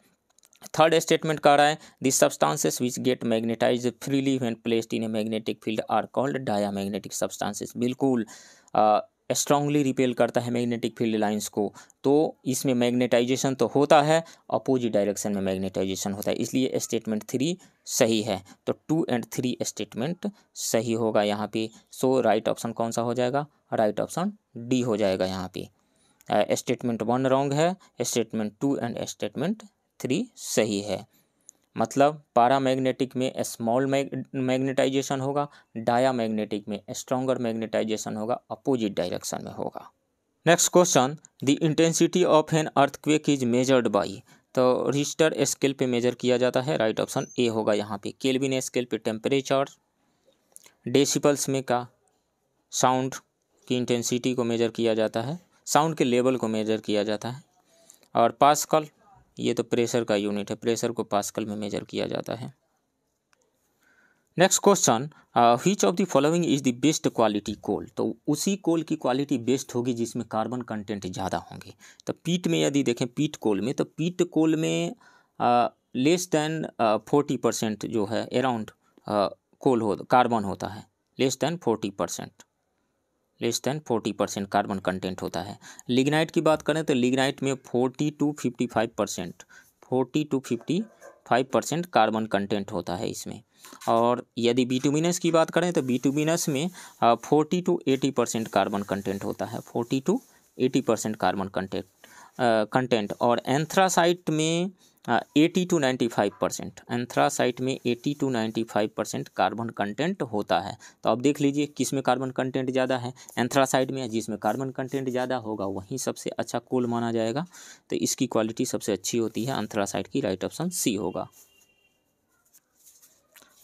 थर्ड स्टेटमेंट कह रहा है the substances which get magnetize freely when placed in a magnetic field are called diamagnetic substances बिल्कुल स्ट्रांगली रिपेल करता है मैग्नेटिक फील्ड लाइंस को तो इसमें मैग्नेटाइजेशन तो होता है अपोजिट डायरेक्शन में मैग्नेटाइजेशन होता है इसलिए स्टेटमेंट थ्री सही है तो टू एंड थ्री स्टेटमेंट सही होगा यहाँ पे सो राइट ऑप्शन कौन सा हो जाएगा राइट ऑप्शन डी हो जाएगा यहाँ पे स्टेटमेंट वन रॉन्ग है statement two and statement three सही है मतलब पारामैग्नेटिक में स्मॉल मैग्नेटाइजेशन होगा डाया मैग्नेटिक में स्ट्रॉन्गर मैग्नेटाइजेशन होगा अपोजिट डायरेक्शन में होगा next question the intensity of an earthquake is measured by तो रिस्टर स्केल पे मेजर किया जाता है राइट ऑप्शन ए होगा यहाँ पे केल्विन स्केल पे टेम्परेचर डेसिपल्स में का साउंड की इंटेंसिटी को मेजर किया जाता है साउंड के लेवल को मेजर किया जाता है और पास्कल ये तो प्रेशर का यूनिट है प्रेशर को पास्कल में मेजर किया जाता है next question which of the following is the best quality coal तो उसी कोल की क्वालिटी बेस्ट होगी जिसमें कार्बन कंटेंट ज़्यादा होंगे तो पीट में यदि देखें पीट कोल में तो पीट कोल में लेस देन फोर्टी परसेंट जो है अराउंड कोल हो कार्बन होता है less than forty percent less than forty percent carbon content होता है लिग्नाइट की बात करें तो लिग्नाइट में forty to fifty five percent forty to fifty five percent carbon content होता है इसमें और यदि बीटूमिनस की बात करें तो बीटूमिनस में forty to eighty percent carbon content होता है forty to eighty percent carbon content content और एंथ्रासाइट में eighty to ninety five percent anthracite में eighty to ninety five percent carbon content होता है तो आप देख लीजिए किस में कार्बन कंटेंट ज़्यादा है एंथ्रासाइट में जिसमें कार्बन कंटेंट ज़्यादा होगा वहीं सबसे अच्छा कोल माना जाएगा तो इसकी क्वालिटी सबसे अच्छी होती है एंथ्रासाइट की राइट ऑप्शन सी होगा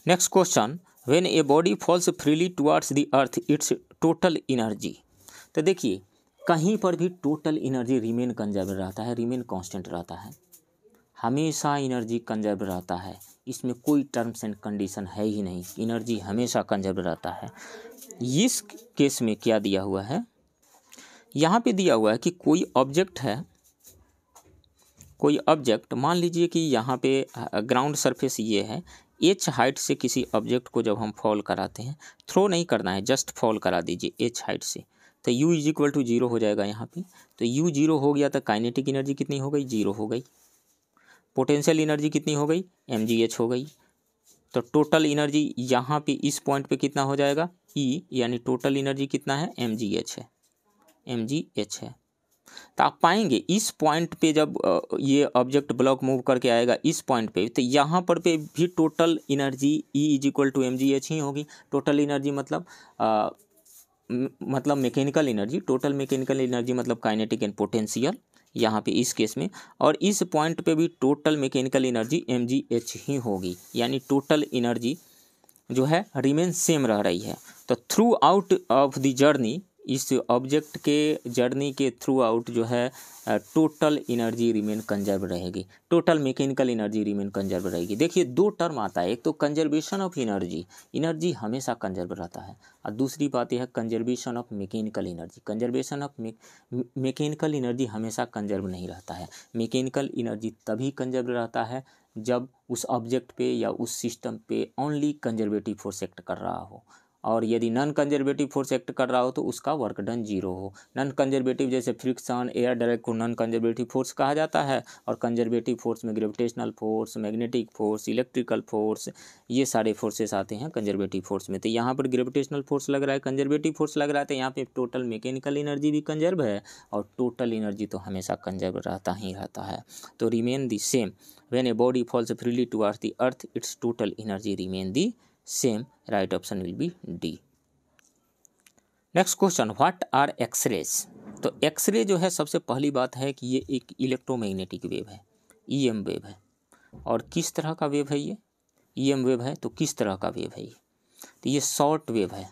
next question when a body falls freely towards the earth its total energy तो देखिए कहीं पर भी टोटल इनर्जी रिमेन कंजर्व रहता है रिमेन कांस्टेंट रहता है हमेशा एनर्जी कंजर्व रहता है इसमें कोई टर्म्स एंड कंडीशन है ही नहीं एनर्जी हमेशा कंजर्व रहता है इस केस में क्या दिया हुआ है यहाँ पे दिया हुआ है कि कोई ऑब्जेक्ट है कोई ऑब्जेक्ट मान लीजिए कि यहाँ पे ग्राउंड सरफेस ये है एच हाइट से किसी ऑब्जेक्ट को जब हम फॉल कराते हैं थ्रो नहीं करना है जस्ट फॉल करा दीजिए एच हाइट से तो u is equal to zero हो जाएगा यहाँ पे तो यू जीरो हो गया तो काइनेटिक एनर्जी कितनी हो गई जीरो हो गई पोटेंशियल एनर्जी कितनी हो गई एम हो गई तो टोटल एनर्जी यहाँ पे इस पॉइंट पे कितना हो जाएगा ई e, यानी टोटल एनर्जी कितना है एम है एम है तो आप पाएंगे इस पॉइंट पे जब ये ऑब्जेक्ट ब्लॉक मूव करके आएगा इस पॉइंट पे तो यहाँ पर पे भी total energy E is equal to M ही होगी टोटल एनर्जी मतलब आ, मतलब mechanical energy total mechanical energy मतलब काइनेटिक एंड पोटेंशियल यहाँ पे इस केस में और इस पॉइंट पे भी टोटल मैकेनिकल एनर्जी एम ही होगी यानी टोटल एनर्जी जो है रिमेन सेम रह रही है तो throughout of the journey इस ऑब्जेक्ट के जर्नी के थ्रू आउट जो है टोटल एनर्जी रिमेन कंजर्व रहेगी total mechanical energy remain conserve रहेगी देखिए दो टर्म आता है एक तो कंजर्वेशन ऑफ एनर्जी एनर्जी हमेशा कंजर्व रहता है और दूसरी बात यह है conservation of mechanical energy conservation of mechanical energy हमेशा कंजर्व नहीं रहता है मैकेनिकल एनर्जी तभी कंजर्व रहता है जब उस ऑब्जेक्ट पे या उस सिस्टम पे ओनली कंजर्वेटिव फोर्स एक्ट कर रहा हो और यदि नॉन कंजर्वेटिव फोर्स एक्ट कर रहा हो तो उसका वर्क डन जीरो हो नॉन कंजर्वेटिव जैसे फ्रिक्शन एयर डायरेक्ट को नॉन कंजर्वेटिव फोर्स कहा जाता है और कंजर्वेटिव फोर्स में gravitational force magnetic force electrical force ये सारे फोर्सेस आते हैं कंजर्वेटिव फोर्स में तो यहाँ पर ग्रेविटेशनल फोर्स लग रहा है कंजर्वेटिव फोर्स लग रहा है तो यहाँ पर टोटल मैकेनिकल एनर्जी भी कंजर्व है और टोटल एनर्जी तो हमेशा कंजर्व रहता ही रहता है तो remain the same when a body falls freely to earth the earth its total energy remain the same right option will be d next question what are X rays तो X ray जो है सबसे पहली बात है कि ये एक इलेक्ट्रोमैग्नेटिक वेव है ई एम वेव है और किस तरह का वेव है ये ई एम वेव है तो किस तरह का वेव है ये तो ये शॉर्ट वेव है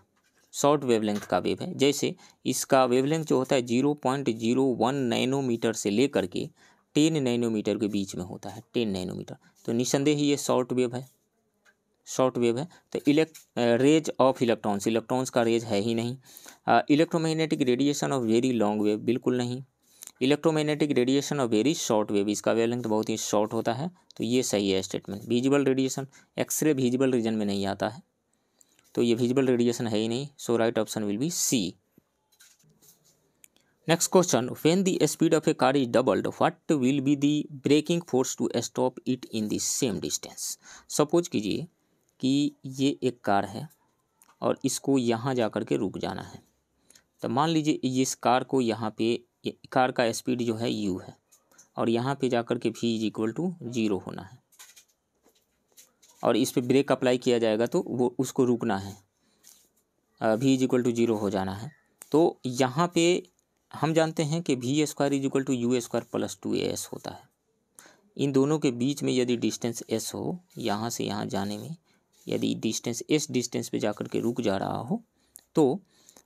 शॉर्ट वेवलेंथ का वेव है जैसे इसका वेवलेंथ जो होता है zero point zero one nanometre से लेकर के टेन नैनोमीटर के बीच में होता है टेन नैनोमीटर तो निसंदेह ये शॉर्ट वेव है शॉर्ट वेव है तो इलेक्ट रेज ऑफ इलेक्ट्रॉन्स इलेक्ट्रॉन्स का रेज है ही नहीं electromagnetic radiation of very long wave बिल्कुल नहीं electromagnetic radiation of very short wave इसका वेवलेंथ बहुत ही शॉर्ट होता है तो ये सही है statement visible radiation X ray visible region में नहीं आता है तो ये विजिबल रेडिएशन है ही नहीं so right option will be C next question when the speed of a car is doubled what will be the braking force to stop it in the same distance suppose कीजिए कि ये एक car है और इसको यहाँ जा कर के रुक जाना है तो मान लीजिए इस कार को यहाँ पे कार का स्पीड जो है यू है और यहाँ पे जा कर के भी इज इक्वल टू जीरो होना है और इस पर ब्रेक अप्लाई किया जाएगा तो वो उसको रुकना है भी इज इक्वल टू जीरो हो जाना है तो यहाँ पे हम जानते हैं कि v square is equal to u square plus two a s होता है इन दोनों के बीच में यदि डिस्टेंस एस हो यहाँ से यहाँ जाने में यदि डिस्टेंस इस डिस्टेंस पे जाकर के रुक जा रहा हो तो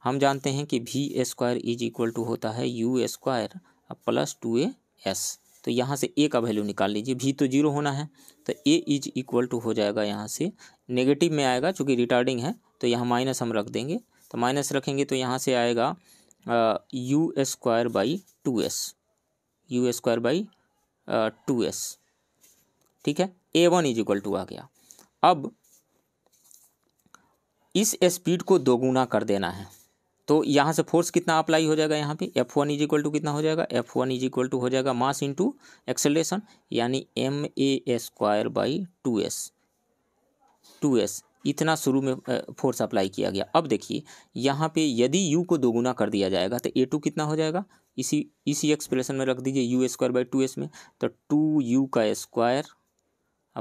हम जानते हैं कि v square is equal to होता है u square plus two a s तो यहाँ से ए का वैल्यू निकाल लीजिए भी तो जीरो होना है तो ए इज इक्वल टू हो जाएगा यहाँ से नेगेटिव में आएगा चूँकि रिटार्डिंग है तो यहाँ माइनस हम रख देंगे तो माइनस रखेंगे तो यहाँ से आएगा u square by two s u square by two s ठीक है a one is equal to आ गया अब इस स्पीड को दोगुना कर देना है तो यहाँ से फोर्स कितना अप्लाई हो जाएगा यहाँ पे F one is equal to कितना हो जाएगा F one is equal to हो जाएगा मास इनटू एक्सेलेशन यानी m a square by two S two s इतना शुरू में फोर्स अप्लाई किया गया अब देखिए यहाँ पे यदि यू को दोगुना कर दिया जाएगा तो ए टू कितना हो जाएगा इसी इसी एक्सप्रेशन में रख दीजिए u square by two s में तो टू यू का स्क्वायर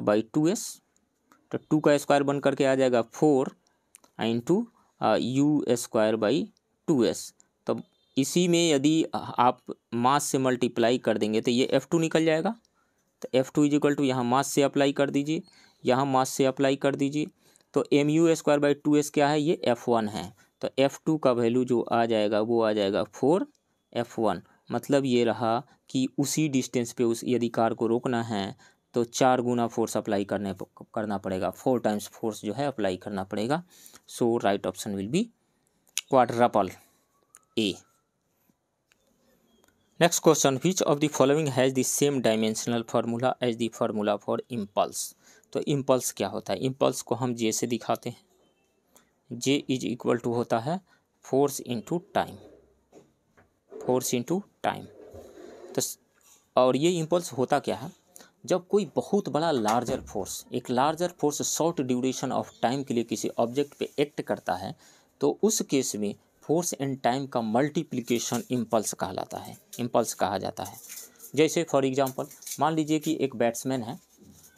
बाई टू एस तो टू का स्क्वायर बन करके आ जाएगा four into u square by two s तब इसी में यदि आप मास से मल्टीप्लाई कर देंगे तो ये एफ़ टू निकल जाएगा तो F two is equal to यहाँ मास से अप्लाई कर दीजिए यहाँ मास से अप्लाई कर दीजिए तो m u square by two s क्या है ये एफ़ वन है तो एफ़ टू का वैल्यू जो आ जाएगा वो आ जाएगा फोर एफ़ वन मतलब ये रहा कि उसी डिस्टेंस पे उस यदि कार को रोकना है तो चार गुना फोर्स अप्लाई करने करना पड़ेगा फोर टाइम्स फोर्स जो है अप्लाई करना पड़ेगा so right option will be quadruple A next question which of the following has the same dimensional formula as the formula for impulse तो इम्पल्स क्या होता है इम्पल्स को हम जे से दिखाते हैं जे इज इक्वल टू होता है force into time force into time तो और ये इम्पल्स होता क्या है जब कोई बहुत बड़ा लार्जर फोर्स एक larger force short duration of time के लिए किसी ऑब्जेक्ट पे एक्ट करता है तो उस केस में फोर्स एंड टाइम का मल्टीप्लिकेशन इम्पल्स कहलाता है इम्पल्स कहा जाता है जैसे फॉर एग्जांपल मान लीजिए कि एक बैट्समैन है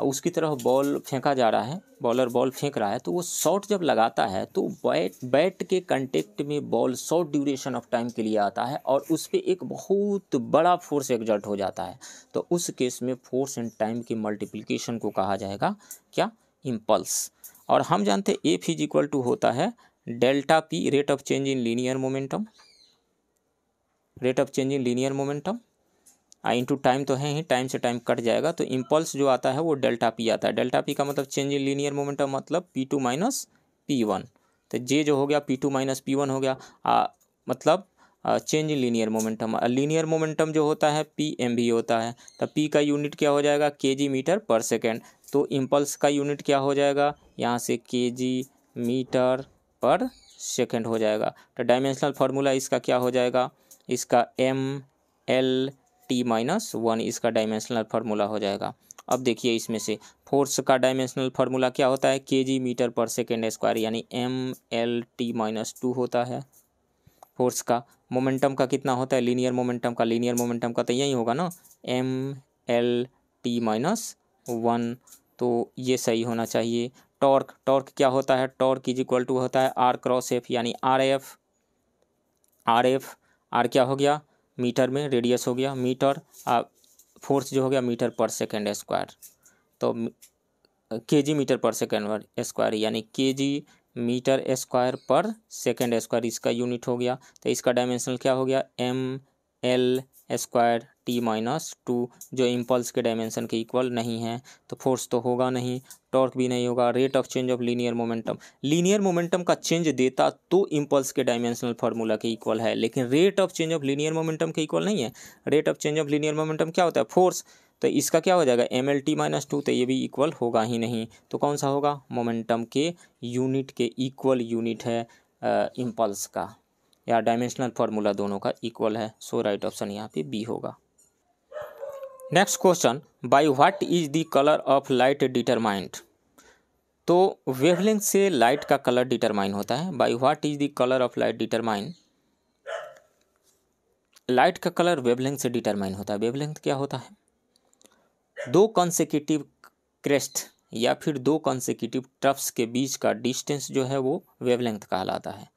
उसकी तरफ बॉल फेंका जा रहा है बॉलर बॉल फेंक रहा है तो वो शॉट जब लगाता है तो बैट बैट के कंटेक्ट में ball short duration of time के लिए आता है और उस पर एक बहुत बड़ा फोर्स एग्जर्ट हो जाता है तो उस केस में फोर्स एंड टाइम के मल्टीप्लीकेशन को कहा जाएगा क्या इम्पल्स और हम जानते हैं एफ इज इक्वल टू होता है delta p rate of change in linear momentum rate of change in linear momentum into हाँ, टाइम तो है ही टाइम से टाइम कट जाएगा तो इम्पल्स जो आता है वो डेल्टा पी आता है डेल्टा पी का मतलब चेंज इन लीनियर मोमेंटम मतलब p two minus p one तो जे जो हो गया p two minus p one हो गया आ, मतलब change in linear momentum linear momentum जो होता है पी एम भी होता है तो पी का यूनिट क्या हो जाएगा के जी मीटर पर सेकेंड तो इम्पल्स का यूनिट क्या हो जाएगा यहाँ से के जी मीटर पर सेकेंड हो जाएगा तो डायमेंशनल फार्मूला इसका क्या हो जाएगा इसका M L T minus one इसका डायमेंशनल फार्मूला हो जाएगा अब देखिए इसमें से फोर्स का डायमेंशनल फार्मूला क्या होता है के जी मीटर पर सेकेंड स्क्वायर यानी M L T minus two होता है फोर्स का मोमेंटम का कितना होता है लीनियर मोमेंटम का लीनियर मोमेंटम का तो यही होगा ना M L T minus one तो ये सही होना चाहिए टॉर्क टॉर्क क्या होता है टॉर्क इज इक्वल टू होता है आर क्रॉस एफ यानी r F r F r क्या हो गया मीटर में रेडियस हो गया मीटर फोर्स जो हो गया मीटर पर सेकेंड स्क्वायर तो के जी मीटर पर सेकेंड स्क्वायर यानी के जी metre square per second square इसका यूनिट हो गया तो इसका डायमेंशनल क्या हो गया M L square T minus two जो इम्पल्स के डायमेंशन के इक्वल नहीं है तो फोर्स तो होगा नहीं टॉर्क भी नहीं होगा rate of change of linear momentum linear momentum का चेंज देता तो इम्पल्स के डायमेंशनल फार्मूला के इक्वल है लेकिन rate of change of linear momentum के इक्वल नहीं है rate of change of linear momentum क्या होता है फोर्स तो इसका क्या हो जाएगा M L T minus two तो ये भी इक्वल होगा ही नहीं तो कौन सा होगा मोमेंटम के यूनिट के इक्वल यूनिट है इम्पल्स का या डायमेंशनल फार्मूला दोनों का इक्वल है सो राइट ऑप्शन यहाँ पे बी होगा next question by what is the colour of light determined तो वेवलेंथ से लाइट का कलर डिटरमाइन होता है by what is the colour of light determine light का कलर वेवलेंथ से डिटरमाइन होता है वेवलेंथ क्या होता है दो कंसेक्यूटिव क्रेस्ट या फिर दो कंसेक्यूटिव ट्रफ्स के बीच का डिस्टेंस जो है वो वेवलेंथ कहलाता है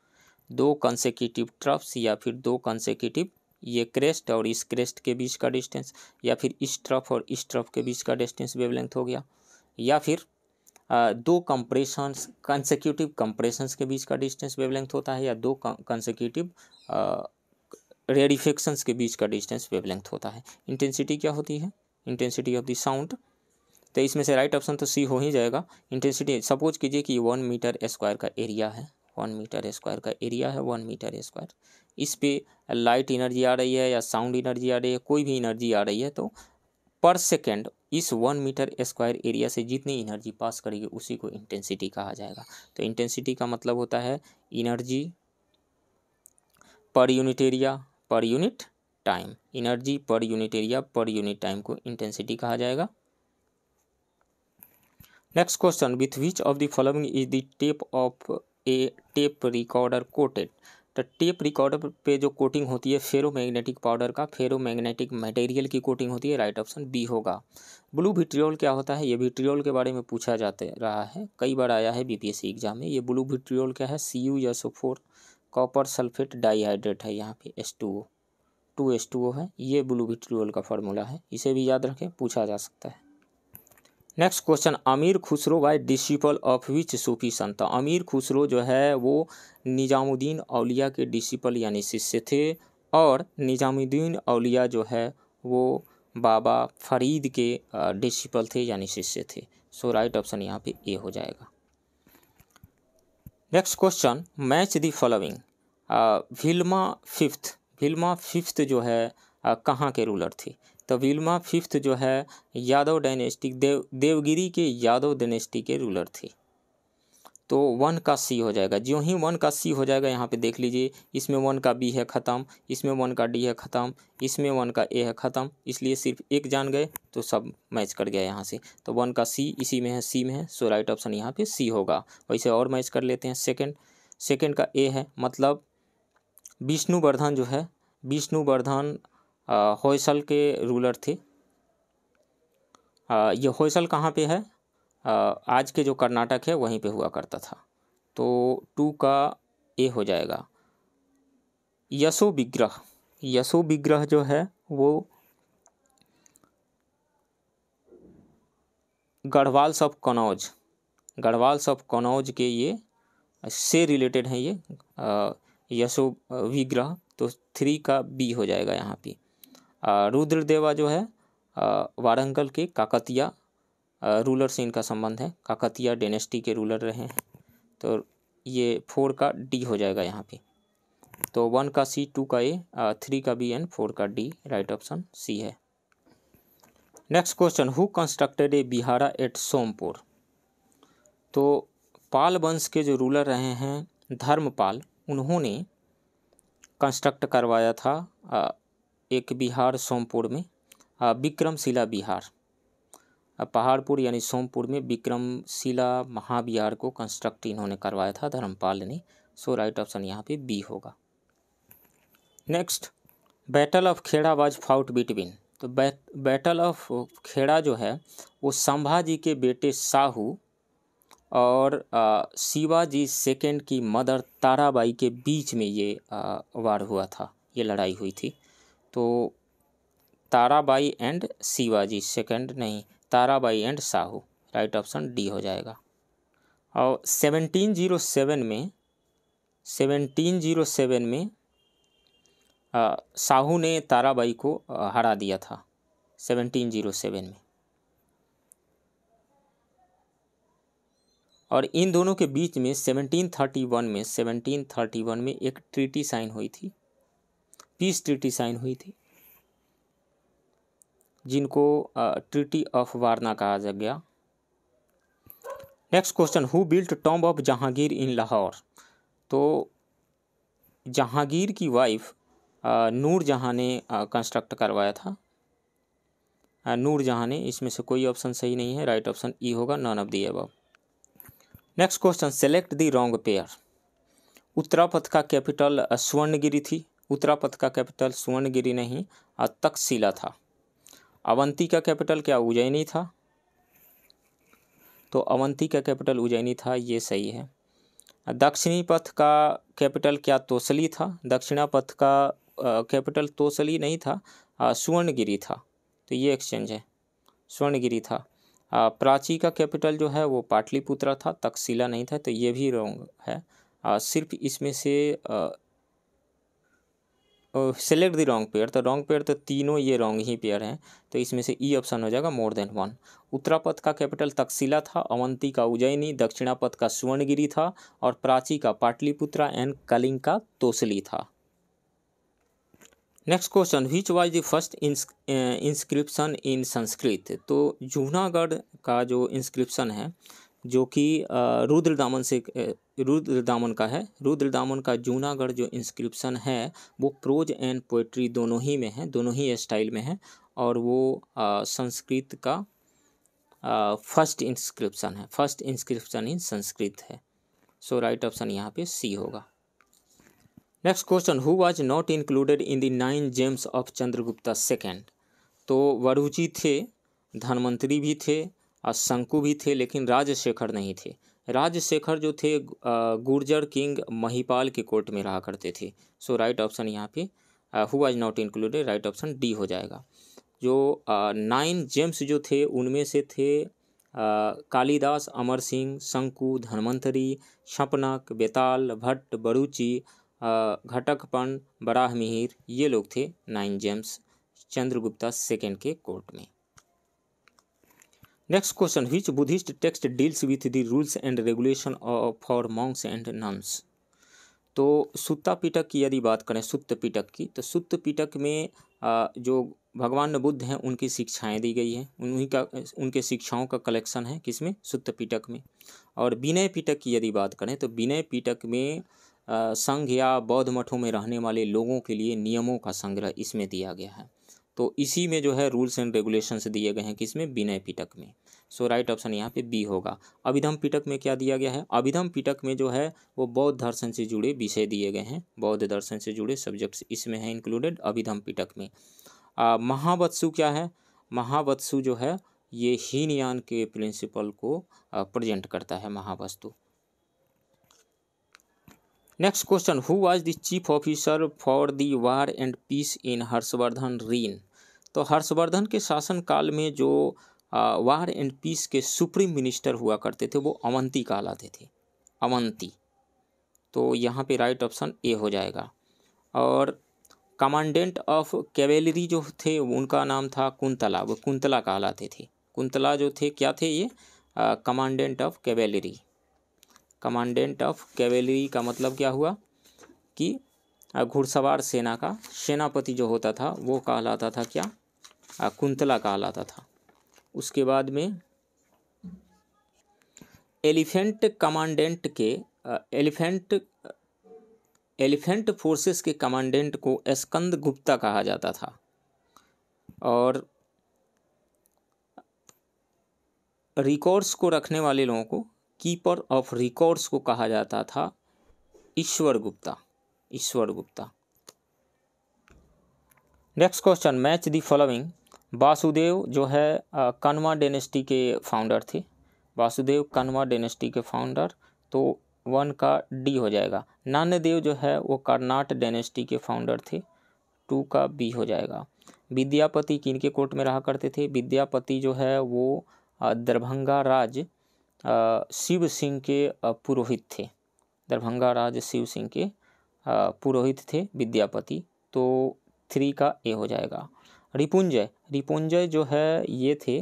दो कंसेक्यूटिव ट्रफ्स या फिर दो कंसेक्यूटिव ये क्रेस्ट और इस क्रेस्ट के बीच का डिस्टेंस या फिर इस ट्रफ और इस ट्रफ के बीच का डिस्टेंस वेवलेंथ हो गया या फिर दो कंप्रेशंस कंसेक्यूटिव कंप्रेशंस के बीच का डिस्टेंस वेवलेंथ होता है या दो कंसेक्यूटिव रेडिफेक्शंस के बीच का डिस्टेंस वेवलेंथ होता है इंटेंसिटी क्या होती है इंटेंसिटी ऑफ द साउंड तो इसमें से राइट ऑप्शन तो सी हो ही जाएगा इंटेंसिटी सपोज कीजिए कि वन मीटर स्क्वायर का एरिया है वन मीटर स्क्वायर का एरिया है वन मीटर स्क्वायर इस पे लाइट एनर्जी आ रही है या साउंड एनर्जी आ रही है कोई भी एनर्जी आ रही है तो पर सेकेंड इस वन मीटर स्क्वायर एरिया से जितनी एनर्जी पास करेगी उसी को इंटेंसिटी कहा जाएगा तो इंटेंसिटी का मतलब होता है energy per unit area per unit time energy per unit area per unit time को इंटेंसिटी कहा जाएगा next question with which of the following is the tape of a tape recorder coated तो tape recorder पे जो coating होती है ferromagnetic powder का ferromagnetic material की कोटिंग होती है राइट ऑप्शन बी होगा ब्लू विट्रियोल क्या होता है ये विट्रियोल के बारे में पूछा जाते रहा है कई बार आया है बीपीएससी एग्जाम में ये ब्लू विट्रियोल क्या है C U S O four copper sulphate dihydrate है यहाँ पे S two O two S two O है ये ब्लू विट्रियोल का फॉर्मूला है इसे भी याद रखें पूछा जा सकता है next question Amir Khusro why disciple of which Sufi sant Amir Khusro जो है वो निजामुद्दीन अलिया के डिसिपल यानी शिष्य थे और निजामुद्दीन अलिया जो है वो बाबा फरीद के डिसिपल थे यानी शिष्य थे सो राइट ऑप्शन यहाँ पे ए हो जाएगा next question match the following विल्मा फिफ्थ विल्मा फिफ्थ जो है कहाँ के रूलर थे तो विल्मा फिफ्थ जो है यादव डायनेस्टी देव देवगिरी के यादव डायनेस्टी के रूलर थे तो वन का सी हो जाएगा जो ही वन का सी हो जाएगा यहाँ पे देख लीजिए इसमें वन का बी है ख़त्म इसमें वन का डी है ख़त्म इसमें वन का ए है ख़त्म इसलिए सिर्फ एक जान गए तो सब मैच कर गया यहाँ से तो वन का सी इसी में है सी में है सो राइट ऑप्शन यहाँ पे सी होगा वैसे और मैच कर लेते हैं सेकेंड सेकेंड का ए है मतलब विष्णुवर्धन जो है विष्णुवर्धन होयसल के रूलर थे ये होयसल कहाँ पे है आ, आज के जो कर्नाटक है वहीं पे हुआ करता था तो टू का ए हो जाएगा यशो विग्रह यशो विग्रह जो है वो गढ़वाल सब कनौज गढ़वाल सब कनौज के ये से रिलेटेड हैं ये यशो विग्रह तो थ्री का बी हो जाएगा यहाँ पे रुद्रदेवा जो है वारंगल के काकतिया रूलर से इनका संबंध है काकतिया डेनेस्टी के रूलर रहे हैं तो ये फोर का डी हो जाएगा यहाँ पे तो वन का सी टू का ए थ्री का बी एंड फोर का डी राइट ऑप्शन सी है next question who constructed a vihara at Sompur तो पाल वंश के जो रूलर रहे हैं धर्मपाल उन्होंने कंस्ट्रक्ट करवाया था एक बिहार सोमपुर में विक्रमशिला बिहार पहाड़पुर यानी सोमपुर में विक्रमशिला महाविहार को कंस्ट्रक्ट इन्होंने करवाया था धर्मपाल ने सो राइट ऑप्शन यहाँ पे बी होगा next battle of Kheda was fought between तो बै, बैटल ऑफ खेड़ा जो है वो संभाजी के बेटे साहू और शिवाजी सेकेंड की मदर ताराबाई के बीच में ये आ, वार हुआ था ये लड़ाई हुई थी तो ताराबाई एंड शिवाजी सेकंड नहीं Tarabai and Shahu right option D हो जाएगा और सेवनटीन जीरो सेवन में सेवनटीन जीरो सेवन में साहू ने ताराबाई को हरा दिया था सेवनटीन जीरो सेवन में और इन दोनों के बीच में सेवनटीन थर्टी वन में सेवनटीन थर्टी वन में एक ट्रीटी साइन हुई थी पीस ट्रिटी साइन हुई थी जिनको ट्रिटी ऑफ वारना कहा जा गया next question who built tomb of Jahangir in Lahore तो जहांगीर की वाइफ नूर जहाँ ने कंस्ट्रक्ट करवाया था नूर जहाँ ने इसमें से कोई ऑप्शन सही नहीं है राइट ऑप्शन ई होगा non of the above next question select the wrong pair Uttarapatha का कैपिटल स्वर्णगिरी थी उत्तरापथ का कैपिटल सुवर्णगिरी नहीं तक्षशिला था अवंती का कैपिटल क्या उज्जैनी था तो अवंती का कैपिटल उज्जैनी था ये सही है दक्षिणी पथ का कैपिटल क्या तोसली था दक्षिणा पथ का कैपिटल तोसली नहीं था सुवर्णगिरी था तो ये एक्सचेंज है स्वर्णगिरी था आ, प्राची का कैपिटल जो है वो पाटलिपुत्रा था तक्षशिला नहीं था तो ये भी रॉन्ग है आ, सिर्फ इसमें से आ, सेलेक्ट द रॉन्ग पेयर तो रॉन्ग पेयर तो तीनों ये रॉन्ग ही पेयर हैं तो इसमें से ई e ऑप्शन हो जाएगा मोर देन वन उत्तरापथ का कैपिटल तक्षशिला था अवंती का उज्जैनी दक्षिणापथ का सुवर्णगिरी था और प्राची का पाटलिपुत्रा एंड कलिंग का तोसली था next question which was the first inscription in Sanskrit तो जूनागढ़ का जो इंस्क्रिप्शन है जो कि uh, रुद्र दामन से रुद्र दामन का है रुद्र दामन का जूनागढ़ जो इंस्क्रिप्शन है वो प्रोज एंड पोइट्री दोनों ही में है दोनों ही स्टाइल में है और वो संस्कृत का फर्स्ट इंस्क्रिप्शन है फर्स्ट इंस्क्रिप्शन इन संस्कृत है सो राइट ऑप्शन यहाँ पे सी होगा next question who was not included in the nine gems of Chandragupta second तो वरुजी थे धनवंतरी भी थे और शंकु भी थे लेकिन राजशेखर नहीं थे राजशेखर जो थे गुर्जर किंग महिपाल के कोर्ट में रहा करते थे सो राइट ऑप्शन यहाँ पे who was not included right option D हो जाएगा जो नाइन जेम्स जो थे उनमें से थे कालिदास अमर सिंह शंकु धनवंतरी छपनक बेताल भट्ट बरूची घटकपन बराह मिहिर ये लोग थे नाइन जेम्स चंद्रगुप्ता सेकेंड के कोर्ट में next question which Buddhist text deals with the rules and regulation for for and and तो सुत्ता पीटक की यदि बात करें सुत्त पीटक की तो सुत्त पिटक में जो भगवान बुद्ध हैं उनकी शिक्षाएं दी गई हैं उन्हीं का उनके शिक्षाओं का कलेक्शन है किसमें सुत्त पीटक में और विनय पिटक की यदि बात करें तो विनय पीटक में संघ या बौद्ध मठों में रहने वाले लोगों के लिए नियमों का संग्रह इसमें दिया गया है तो इसी में जो है रूल्स एंड रेगुलेशंस दिए गए हैं किसमें विनय पिटक में सो राइट ऑप्शन यहाँ पे बी होगा अभिधम पिटक में क्या दिया गया है अभिधम पिटक में जो है वो बौद्ध दर्शन से जुड़े विषय दिए गए हैं बौद्ध दर्शन से जुड़े सब्जेक्ट्स इसमें हैं इंक्लूडेड अभिधम पिटक में महावत्सु क्या है महावत्सु जो है ये हीनयान के प्रिंसिपल को प्रेजेंट करता है Mahavastu next question who was the chief officer for the war and peace in Harshavardhana reign तो हर्षवर्धन के शासनकाल में जो वार एंड पीस के सुप्रीम मिनिस्टर हुआ करते थे वो अवंती कहलाते थे अवंती तो यहाँ पे राइट ऑप्शन ए हो जाएगा और कमांडेंट ऑफ कैवेलरी जो थे उनका नाम था कुंतला वो कुंतला कहलाते थे कुंतला जो थे क्या थे ये commandant of cavalry commandant of cavalry का मतलब क्या हुआ कि घुड़सवार सेना का सेनापति जो होता था वो कहलाता था क्या कुंतला कहलाता था उसके बाद में एलिफेंट कमांडेंट के एलिफेंट एलिफेंट फोर्सेस के कमांडेंट को स्कंद गुप्ता कहा जाता था और रिकॉर्ड्स को रखने वाले लोगों को कीपर ऑफ रिकॉर्ड्स को कहा जाता था Ishwar Gupta Ishwar Gupta next question match the following Vasudev जो है कन्वा डेनेस्टी के फाउंडर थे वासुदेव कन्वा डेनेस्टी के फाउंडर तो वन का डी हो जाएगा नान्यदेव जो है वो कर्नाट डेनेस्टी के फाउंडर थे टू का बी हो जाएगा विद्यापति किन के कोर्ट में रहा करते थे विद्यापति जो है वो दरभंगा राज शिव सिंह के पुरोहित थे दरभंगा राज शिव सिंह के पुरोहित थे विद्यापति तो थ्री का ए हो जाएगा रिपुंजय रिपुंजय जो है ये थे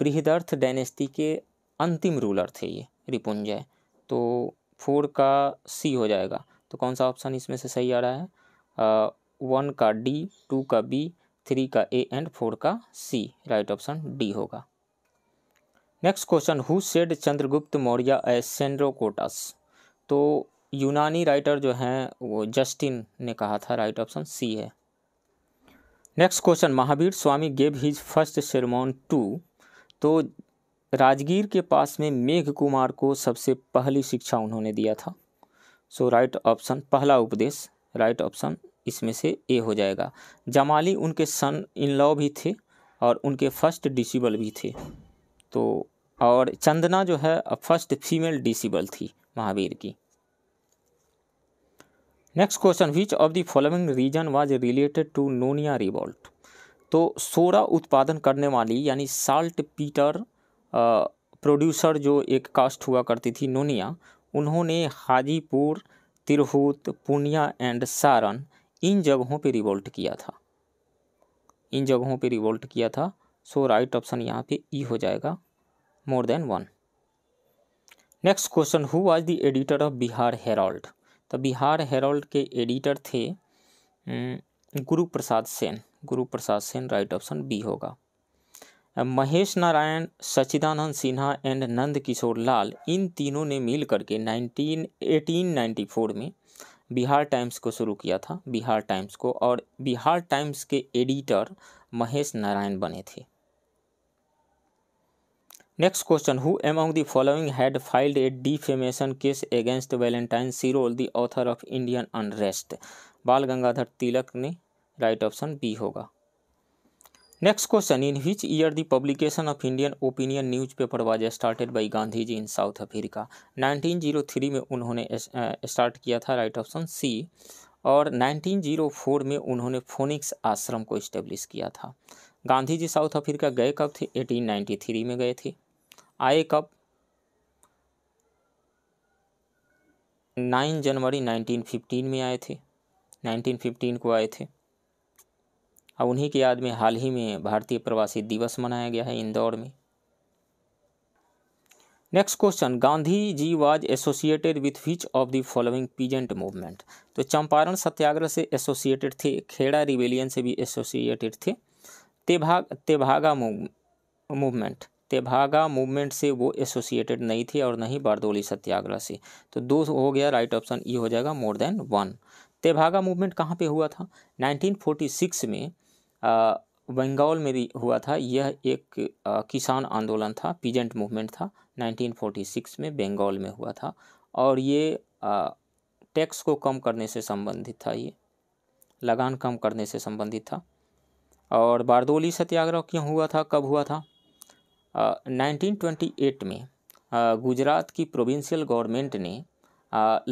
बृहदर्थ डायनेस्टी के अंतिम रूलर थे ये रिपुंजय तो फोर का सी हो जाएगा तो कौन सा ऑप्शन इसमें से सही आ रहा है वन का डी टू का बी थ्री का ए एंड फोर का सी राइट ऑप्शन डी होगा next question who said Chandragupta Maurya a Sandrocottus तो यूनानी राइटर जो हैं वो जस्टिन ने कहा था राइट ऑप्शन सी है next question Mahavir Swami gave his first sermon to तो राजगीर के पास में मेघ कुमार को सबसे पहली शिक्षा उन्होंने दिया था सो राइट ऑप्शन पहला उपदेश राइट ऑप्शन इसमें से ए हो जाएगा जमाली उनके सन इन लॉ भी थे और उनके फर्स्ट डिसिबल भी थे तो और चंदना जो है फर्स्ट फीमेल डिसिबल थी महावीर की next question which of the following region was related to Nonia revolt तो सोरा उत्पादन करने वाली यानी साल्ट पीटर प्रोड्यूसर जो एक कास्ट हुआ करती थी नोनिया उन्होंने हाजीपुर तिरहुत पूर्णिया एंड सारण इन जगहों पे रिवोल्ट किया था इन जगहों पे रिवोल्ट किया था सो राइट ऑप्शन यहाँ पे ई e हो जाएगा more than one next question who was the editor of Bihar Herald तो बिहार हेरोल्ड के एडिटर थे गुरु Prasad Sen Guru Prasad Sen right option B होगा महेश नारायण सचिदानंद सिन्हा एंड नंद किशोर लाल इन तीनों ने मिल करके नाइनटीन एटीन नाइन्टी फोर में बिहार टाइम्स को शुरू किया था बिहार टाइम्स को और बिहार टाइम्स के एडिटर महेश नारायण बने थे next question who among the following had filed a defamation case against Valentine Sirol, the author of Indian unrest Bal Gangadhar Tilak ने राइट ऑप्शन बी होगा next question in which year the publication of Indian opinion newspaper was started by Gandhi ji in South Africa 1903 में उन्होंने start किया था right option सी और 1904 में उन्होंने phoenix आश्रम को इस्टेब्लिश किया था गांधी जी साउथ अफ्रीका गए कब थे 1893 में गए थे आए कब 9 जनवरी 1915 में आए थे 1915 को आए थे अब उन्हीं की याद में हाल ही में भारतीय प्रवासी दिवस मनाया गया है इंदौर में next question Gandhi ji was associated with which of the following peasant movement तो चंपारण सत्याग्रह से एसोसिएटेड थे खेड़ा रिवेलियन से भी एसोसिएटेड थे तेभाग तेभागा मूव मूवमेंट तेभागा मूवमेंट से वो एसोसिएटेड नहीं थी और नहीं बारदोली सत्याग्रह से तो दो हो गया राइट ऑप्शन ई हो जाएगा more than one Tebhaga movement कहाँ पे हुआ था 1946 में बंगाल में हुआ था यह एक आ, किसान आंदोलन था पीजेंट मूवमेंट था 1946 में बंगाल में हुआ था और ये टैक्स को कम करने से संबंधित था ये लगान कम करने से संबंधित था और बारदोली सत्याग्रह क्यों हुआ था कब हुआ था नाइनटीन ट्वेंटी एट में गुजरात की प्रोविंशियल गवर्नमेंट ने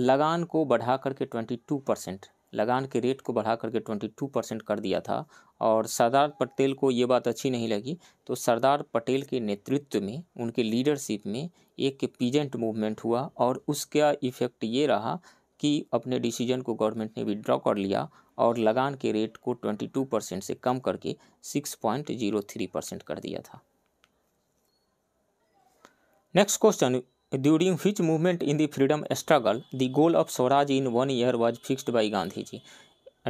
लगान को बढ़ा करके ट्वेंटी टू परसेंट लगान के रेट को बढ़ा करके ट्वेंटी टू परसेंट कर दिया था और सरदार पटेल को ये बात अच्छी नहीं लगी तो सरदार पटेल के नेतृत्व में उनके लीडरशिप में एक पीजेंट मूवमेंट हुआ और उसका इफेक्ट ये रहा कि अपने डिसीजन को गवर्नमेंट ने विड्रॉ कर लिया और लगान के रेट को ट्वेंटी टू परसेंट से कम करके six point zero three percent कर दिया था next question during which movement in the freedom struggle the goal of Swaraj in one year was fixed by Gandhi ji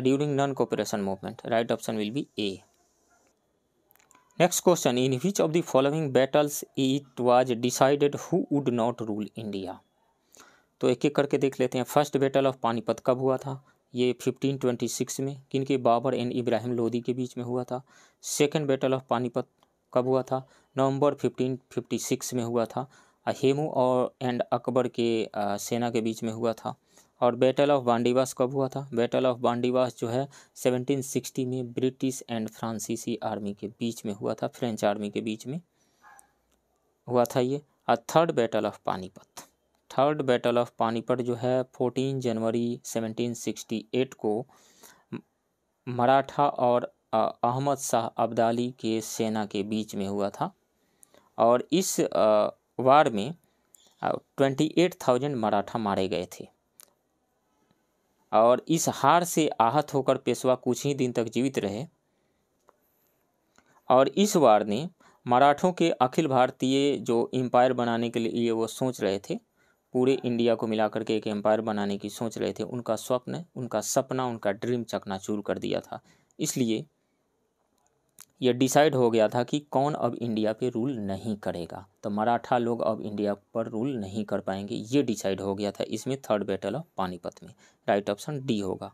during non cooperation movement right option will be A next question in which of the following battles it was decided who would not rule India तो एक एक करके देख लेते हैं first battle of Panipat कब हुआ था ये 1526 में किन के बाबर एंड इब्राहिम लोधी के बीच में हुआ था सेकंड बैटल ऑफ पानीपत कब हुआ था नवंबर 1556 में हुआ था हेमू और एंड अकबर के आ, सेना के बीच में हुआ था और बैटल ऑफ बांडीवास कब हुआ था बैटल ऑफ बांडीवास जो है 1760 में ब्रिटिश एंड फ्रांसीसी आर्मी के बीच में हुआ था फ्रेंच आर्मी के बीच में हुआ था ये और third battle of Panipat third battle of Panipat जो है fourteen January seventeen sixty eight को मराठा और अहमद शाह अब्दाली के सेना के बीच में हुआ था और इस वार में ट्वेंटी एट थाउजेंड मराठा मारे गए थे और इस हार से आहत होकर पेशवा कुछ ही दिन तक जीवित रहे और इस वार ने मराठों के अखिल भारतीय जो एम्पायर बनाने के लिए वो सोच रहे थे पूरे इंडिया को मिलाकर के एक एम्पायर बनाने की सोच रहे थे उनका स्वप्न उनका सपना उनका ड्रीम चकनाचूर कर दिया था इसलिए यह डिसाइड हो गया था कि कौन अब इंडिया पे रूल नहीं करेगा तो मराठा लोग अब इंडिया पर रूल नहीं कर पाएंगे ये डिसाइड हो गया था इसमें थर्ड बैटल ऑफ पानीपत में राइट ऑप्शन डी होगा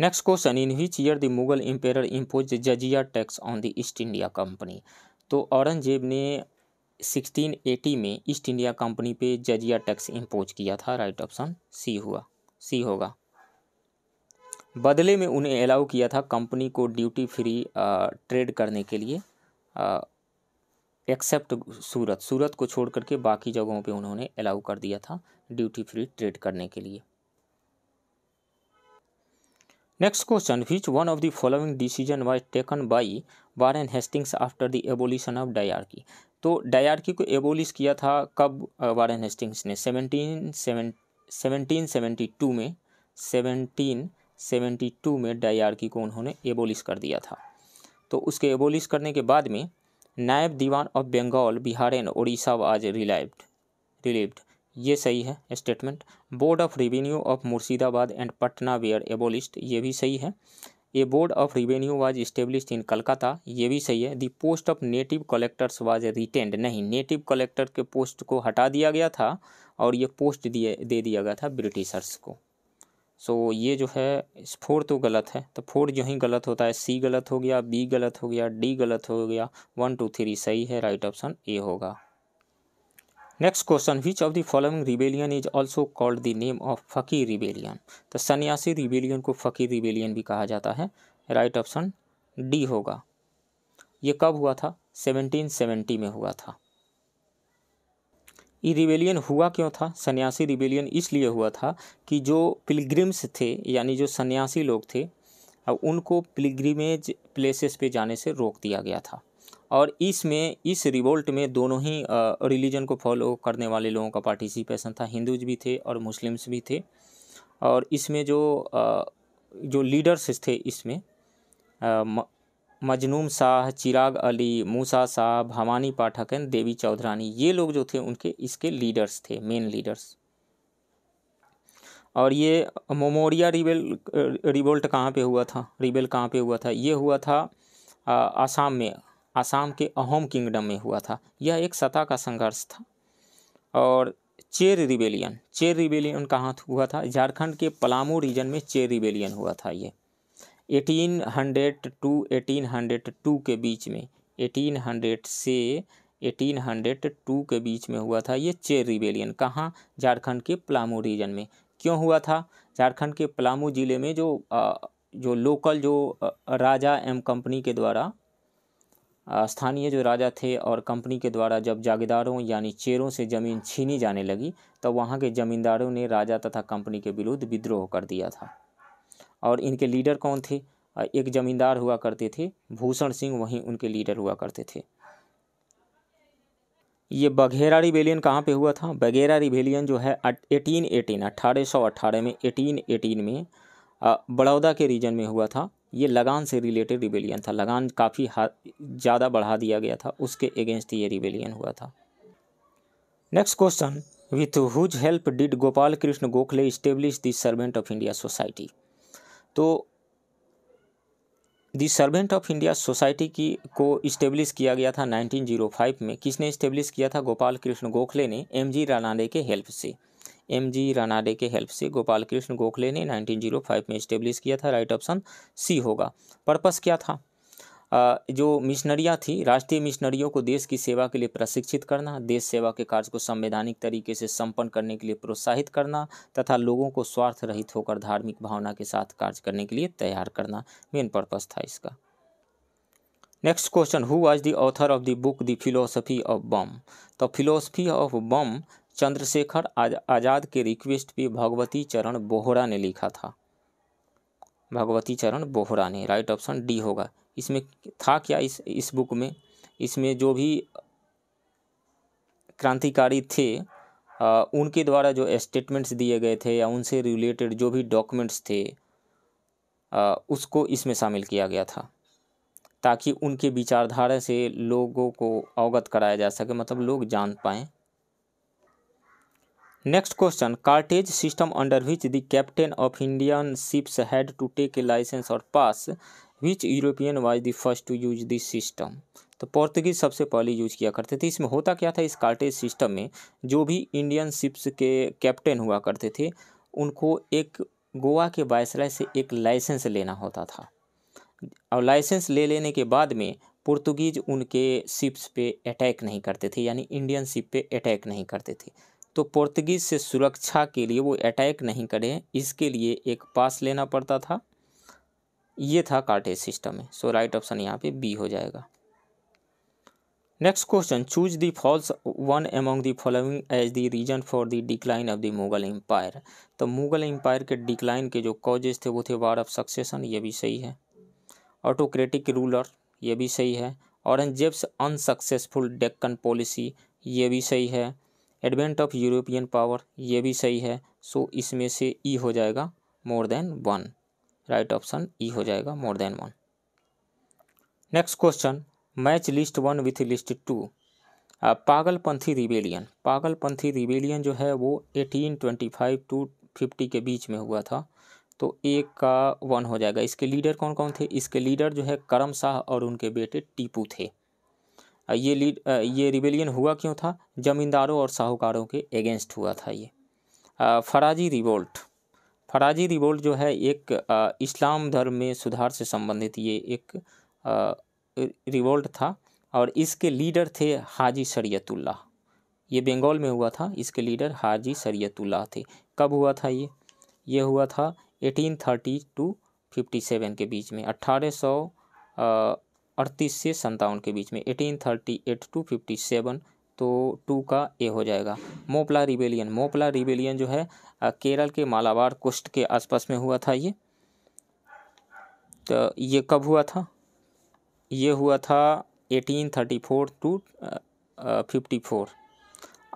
next question in which year the Mughal empire impose jizya tax on the East India company तो औरंगजेब ने 1680 में ईस्ट इंडिया कंपनी पे जजिया टैक्स इम्पोज किया था राइट ऑप्शन सी हुआ सी होगा बदले में उन्हें अलाउ किया था कंपनी को ड्यूटी फ्री ट्रेड करने के लिए एक्सेप्ट सूरत सूरत को छोड़ करके बाकी जगहों पे उन्होंने अलाउ कर दिया था ड्यूटी फ्री ट्रेड करने के लिए next question which one of the following decision was taken by Warren Hastings after the abolition of dyarchy तो डायार्की को एबोलिश किया था कब वारन हेस्टिंग्स ने seventeen seven seventeen seventy two में सेवनटीन सेवेंटी टू में डायार्की को उन्होंने एबोलिश कर दिया था तो उसके एबोलिश करने के बाद में naib diwan of Bengal Bihar and Orissa was relived relieved ये सही है statement board of revenue of Murshidabad and Patna were abolished ये भी सही है A board of revenue was established in Calcutta ये भी सही है the post of native collectors was retained नहीं नेटिव कलेक्टर के पोस्ट को हटा दिया गया था और ये पोस्ट दिए दे दिया गया था ब्रिटिशर्स को सो so, ये जो है फोर तो गलत है तो फोर जो ही गलत होता है सी गलत हो गया बी गलत हो गया डी गलत हो गया वन टू थ्री सही है राइट ऑप्शन ए होगा next question which of the following rebellion is also called the name of fakir rebellion तो सन्यासी रिबेलियन को फ़कीर रिबेलियन भी कहा जाता है राइट ऑप्शन डी होगा ये कब हुआ था 1770 में हुआ था ये रिवेलियन हुआ क्यों था सन्यासी रिबेलियन इसलिए हुआ था कि जो पिलग्रिम्स थे यानी जो सन्यासी लोग थे अब उनको पिलग्रिमेज प्लेसेस पे जाने से रोक दिया गया था और इसमें इस रिवोल्ट में दोनों ही रिलीजन को फॉलो करने वाले लोगों का पार्टिसिपेशन था हिंदूज भी थे और मुस्लिम्स भी थे और इसमें जो जो लीडर्स थे इसमें मजनूम शाह चिराग अली मूसा शाह भवानी पाठक एंड देवी चौधरानी ये लोग जो थे उनके इसके लीडर्स थे मेन लीडर्स और ये मोमोरिया रिबेल रिवोल्ट कहाँ पे हुआ था रिबेल कहाँ पे हुआ था ये हुआ था आसाम में आसाम के अहोम किंगडम में हुआ था यह एक सत्ता का संघर्ष था और चेर रिबेलियन चेर रिबेलियन कहाँ हुआ था झारखंड के पलामू रीजन में चेर रिबेलियन हुआ था ये 1800 टू 1802 के बीच में 1800 से 1802 के बीच में हुआ था ये चेर रिबेलियन कहाँ झारखंड के पलामू रीजन में क्यों हुआ था झारखंड के पलामू ज़िले में जो आ, जो लोकल जो राजा एम कंपनी के द्वारा स्थानीय जो राजा थे और कंपनी के द्वारा जब जागीरदारों यानी चेरों से ज़मीन छीनी जाने लगी तब वहाँ के ज़मींदारों ने राजा तथा कंपनी के विरुद्ध विद्रोह कर दिया था और इनके लीडर कौन थे एक ज़मींदार हुआ करते थे भूषण सिंह वहीं उनके लीडर हुआ करते थे ये बघेरा रिवेलियन कहाँ पे हुआ था बघेरा रिवेलियन जो है एटीन एटीन अट्ठारह सौ अट्ठारह में एटीन एटीन में बड़ौदा के रीजन में हुआ था ये लगान से रिलेटेड रिबेलियन था लगान काफ़ी ज़्यादा बढ़ा दिया गया था उसके अगेंस्ट ये रिबेलियन हुआ था next question with whose help did Gopal Krishna Gokhale establish the servant of India society तो the servant of India society की को इस्टेब्लिश किया गया था 1905 में किसने इस्टेब्लिश किया था गोपाल कृष्ण गोखले ने एम जी रानाडे के हेल्प से एम जी रानाडे के हेल्प से गोपाल कृष्ण गोखले ने 1905 में स्टेब्लिश किया था राइट ऑप्शन सी होगा पर्पस क्या था जो मिशनरियाँ थी राष्ट्रीय मिशनरियों को देश की सेवा के लिए प्रशिक्षित करना देश सेवा के कार्य को संवैधानिक तरीके से संपन्न करने के लिए प्रोत्साहित करना तथा लोगों को स्वार्थ रहित होकर धार्मिक भावना के साथ कार्य करने के लिए तैयार करना मेन पर्पस था इसका next question who was the author of the book the philosophy of bomb तो philosophy of bomb Chandrashekhar Azad के रिक्वेस्ट पे भगवती चरण बोहरा ने लिखा था भगवती चरण बोहरा ने राइट ऑप्शन डी होगा इसमें था क्या इस इस बुक में इसमें जो भी क्रांतिकारी थे आ, उनके द्वारा जो स्टेटमेंट्स दिए गए थे या उनसे रिलेटेड जो भी डॉक्यूमेंट्स थे आ, उसको इसमें शामिल किया गया था ताकि उनके विचारधारा से लोगों को अवगत कराया जा सके मतलब लोग जान पाएँ next question cartaz system under which the captain of Indian ships had to take a licence और pass which European was the first to use this system तो पोर्तुगीज सबसे पहले यूज किया करते थे इसमें होता क्या था इस कार्टेज सिस्टम में जो भी इंडियन शिप्स के कैप्टन हुआ करते थे उनको एक गोवा के वायसराय से एक लाइसेंस लेना होता था और लाइसेंस ले लेने के बाद में पुर्तगीज उनके शिप्स पे अटैक नहीं करते थे यानी इंडियन शिप पे अटैक नहीं करते थे तो पोर्तगीज से सुरक्षा के लिए वो अटैक नहीं करें इसके लिए एक पास लेना पड़ता था ये था कार्टेज सिस्टम में सो राइट ऑप्शन यहाँ पे बी हो जाएगा next question choose the false one among the following as the reason for the decline of the Mughal empire तो मुगल एम्पायर के डिक्लाइन के जो कॉजेज थे वो थे वार ऑफ सक्सेशन ये भी सही है ऑटोक्रेटिक रूलर ये भी सही है औरंगजेब्स अनसक्सेसफुल डेक्कन पॉलिसी ये भी सही है एडवेंट ऑफ यूरोपियन पावर ये भी सही है सो इसमें से ई हो जाएगा more than one right option E हो जाएगा more than one next question match list one with list two Pagalpanthi rebellion Pagalpanthi rebellion जो है वो eighteen twenty five to fifty के बीच में हुआ था तो एक का वन हो जाएगा इसके लीडर कौन कौन थे इसके लीडर जो है करम शाह और उनके बेटे टीपू थे ये लीड ये रिबेलियन हुआ क्यों था ज़मींदारों और साहूकारों के एगेंस्ट हुआ था ये फराजी रिवोल्ट फराजी रिवोल्ट जो है एक इस्लाम धर्म में सुधार से संबंधित ये एक रिवोल्ट था और इसके लीडर थे हाजी शरीयतुल्ला ये बंगाल में हुआ था इसके लीडर हाजी शरीयतुल्ला थे कब हुआ था ये ये हुआ था eighteen thirty to fifty seven के बीच में अट्ठारह सौ अड़तीस से सत्तावन के बीच में eighteen thirty eight to fifty seven तो टू का ए हो जाएगा मोपला रिबेलियन मोपला रिबेलियन जो है केरल के मालाबार कुष्ट के आसपास में हुआ था ये तो ये कब हुआ था ये हुआ था eighteen thirty four to fifty four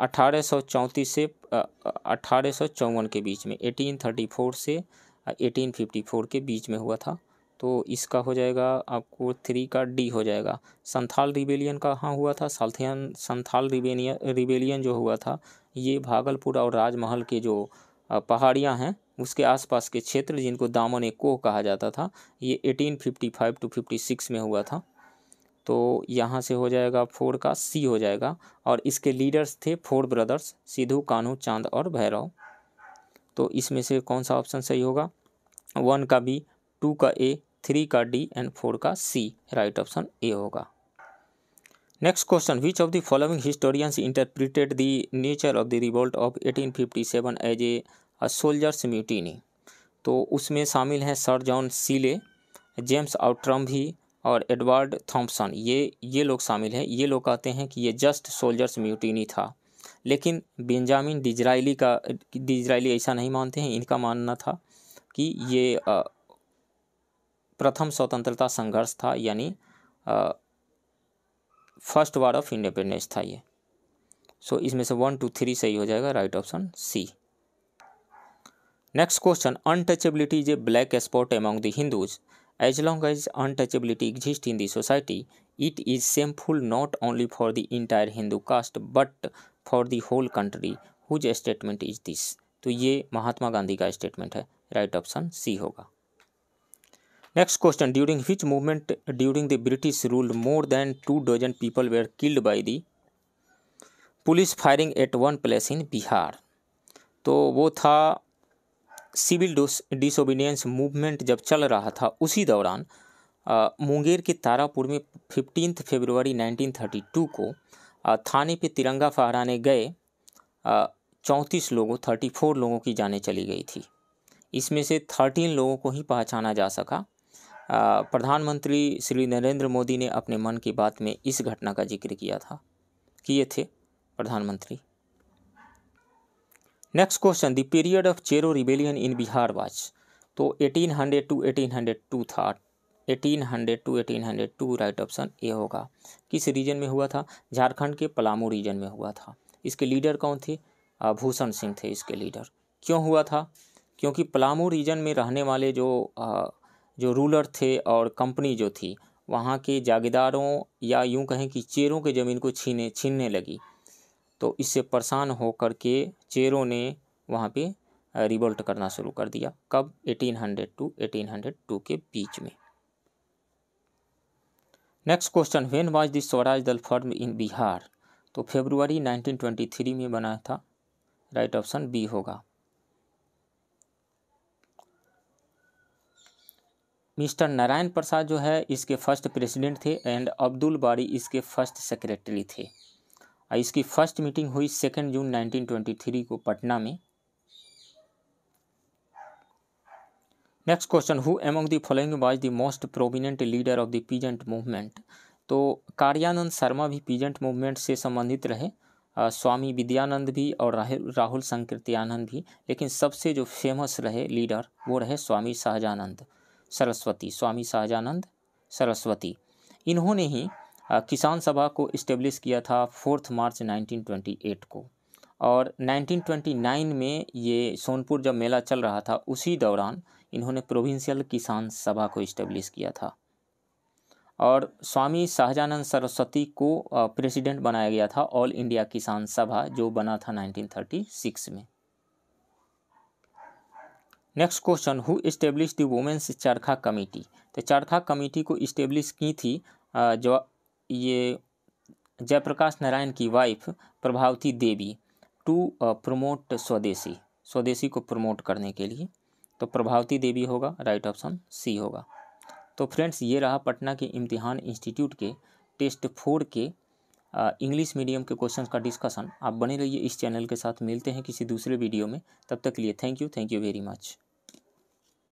अठारह सौ चौंतीस से अठारह सौ चौवन के बीच में एटीन थर्टी फोर से एटीन फिफ्टी फोर के बीच में हुआ था तो इसका हो जाएगा आपको थ्री का डी हो जाएगा संथाल रिबेलियन का हाँ हुआ था साल्थियन संथाल रिबेलियन रिबेलियन जो हुआ था ये भागलपुर और राजमहल के जो पहाड़ियाँ हैं उसके आसपास के क्षेत्र जिनको दामन ए कोह कहा जाता था ये 1855 टू 56 में हुआ था तो यहाँ से हो जाएगा फोर का सी हो जाएगा और इसके लीडर्स थे फोर ब्रदर्स सिद्धू कान्हू चांद और भैरव तो इसमें से कौन सा ऑप्शन सही होगा वन का बी टू का ए थ्री का डी एंड फोर का सी राइट ऑप्शन ए होगा next question which of the following historians interpreted the nature of the revolt of 1857 as a soldiers mutiny तो उसमें शामिल हैं sir John Seeley James Outram भी और Edward Thompson ये ये लोग शामिल हैं ये लोग कहते हैं कि ये जस्ट सोल्जर्स म्यूटिनी था लेकिन बेंजामिन डिजराइली का डिजराइली ऐसा नहीं मानते हैं इनका मानना था कि ये प्रथम स्वतंत्रता संघर्ष था यानी फर्स्ट वार ऑफ इंडिपेंडेंस था ये सो so, इसमें से वन टू थ्री सही हो जाएगा right option C next question untouchability is a black spot among the Hindus as long as untouchability exist in the society it is shameful not only for the entire Hindu caste but for the whole country whose statement is this तो ये महात्मा गांधी का statement है right option C होगा next question during which movement during the British rule more than two dozen people were killed by the police firing at one place in Bihar तो वो था civil disobedience movement जब चल रहा था उसी दौरान मुंगेर के तारापुर में फिफ्टीन फेबरवरी टू को आ, थाने पर तिरंगा फहराने गए चौंतीस लोगों थर्टी फोर लोगों की जाने चली गई थी इसमें से थर्टीन लोगों को ही पहचाना जा सका प्रधानमंत्री श्री नरेंद्र मोदी ने अपने मन की बात में इस घटना का जिक्र किया था किए थे प्रधानमंत्री next question the period of Chero rebellion in Bihar was तो 1800 टू 1802 था 1800 टू 1802 राइट ऑप्शन ए होगा किस रीजन में हुआ था झारखंड के पलामू रीजन में हुआ था इसके लीडर कौन थे भूषण सिंह थे इसके लीडर क्यों हुआ था क्योंकि पलामू रीजन में रहने वाले जो जो रूलर थे और कंपनी जो थी वहाँ के जागीदारों या यूँ कहें कि चेरों के ज़मीन को छीने छीनने लगी तो इससे परेशान होकर के चेरों ने वहाँ पे रिवोल्ट करना शुरू कर दिया कब 1800 टू 1802 के बीच में next question when was the Swaraj Dal formed इन बिहार तो फेब्रुवरी 1923 में बना था राइट ऑप्शन बी होगा मिस्टर नारायण प्रसाद जो है इसके फर्स्ट प्रेसिडेंट थे एंड अब्दुल बारी इसके फर्स्ट सेक्रेटरी थे और इसकी फर्स्ट मीटिंग हुई सेकेंड जून 1923 को पटना में next question who among the following was the most prominent leader of the peasant movement तो कार्यानंद शर्मा भी पीजेंट मूवमेंट से संबंधित रहे आ, स्वामी विद्यानंद भी और राहुल संकृत्यानंद भी लेकिन सबसे जो फेमस रहे लीडर वो रहे स्वामी शाहजानंद सरस्वती स्वामी सहजानंद सरस्वती इन्होंने ही किसान सभा को इस्टेब्लिश किया था फोर्थ मार्च 1928 को और 1929 में ये सोनपुर जब मेला चल रहा था उसी दौरान इन्होंने प्रोविंशियल किसान सभा को इस्टेब्लिश किया था और स्वामी शाहजानंद सरस्वती को प्रेसिडेंट बनाया गया था ऑल इंडिया किसान सभा जो बना था 1936 में next question who establish the women's charkha committee तो चरखा कमेटी को इस्टेब्लिश की थी जो ये जयप्रकाश नारायण की wife Prabhavati Devi to promote swadeshi swadeshi को प्रमोट करने के लिए तो प्रभावती देवी होगा राइट ऑप्शन सी होगा तो फ्रेंड्स ये रहा पटना के इम्तिहान इंस्टीट्यूट के टेस्ट फोर के इंग्लिश मीडियम के क्वेश्चंस का डिस्कशन आप बने रहिए इस चैनल के साथ मिलते हैं किसी दूसरे वीडियो में तब तक के लिए thank you thank you very much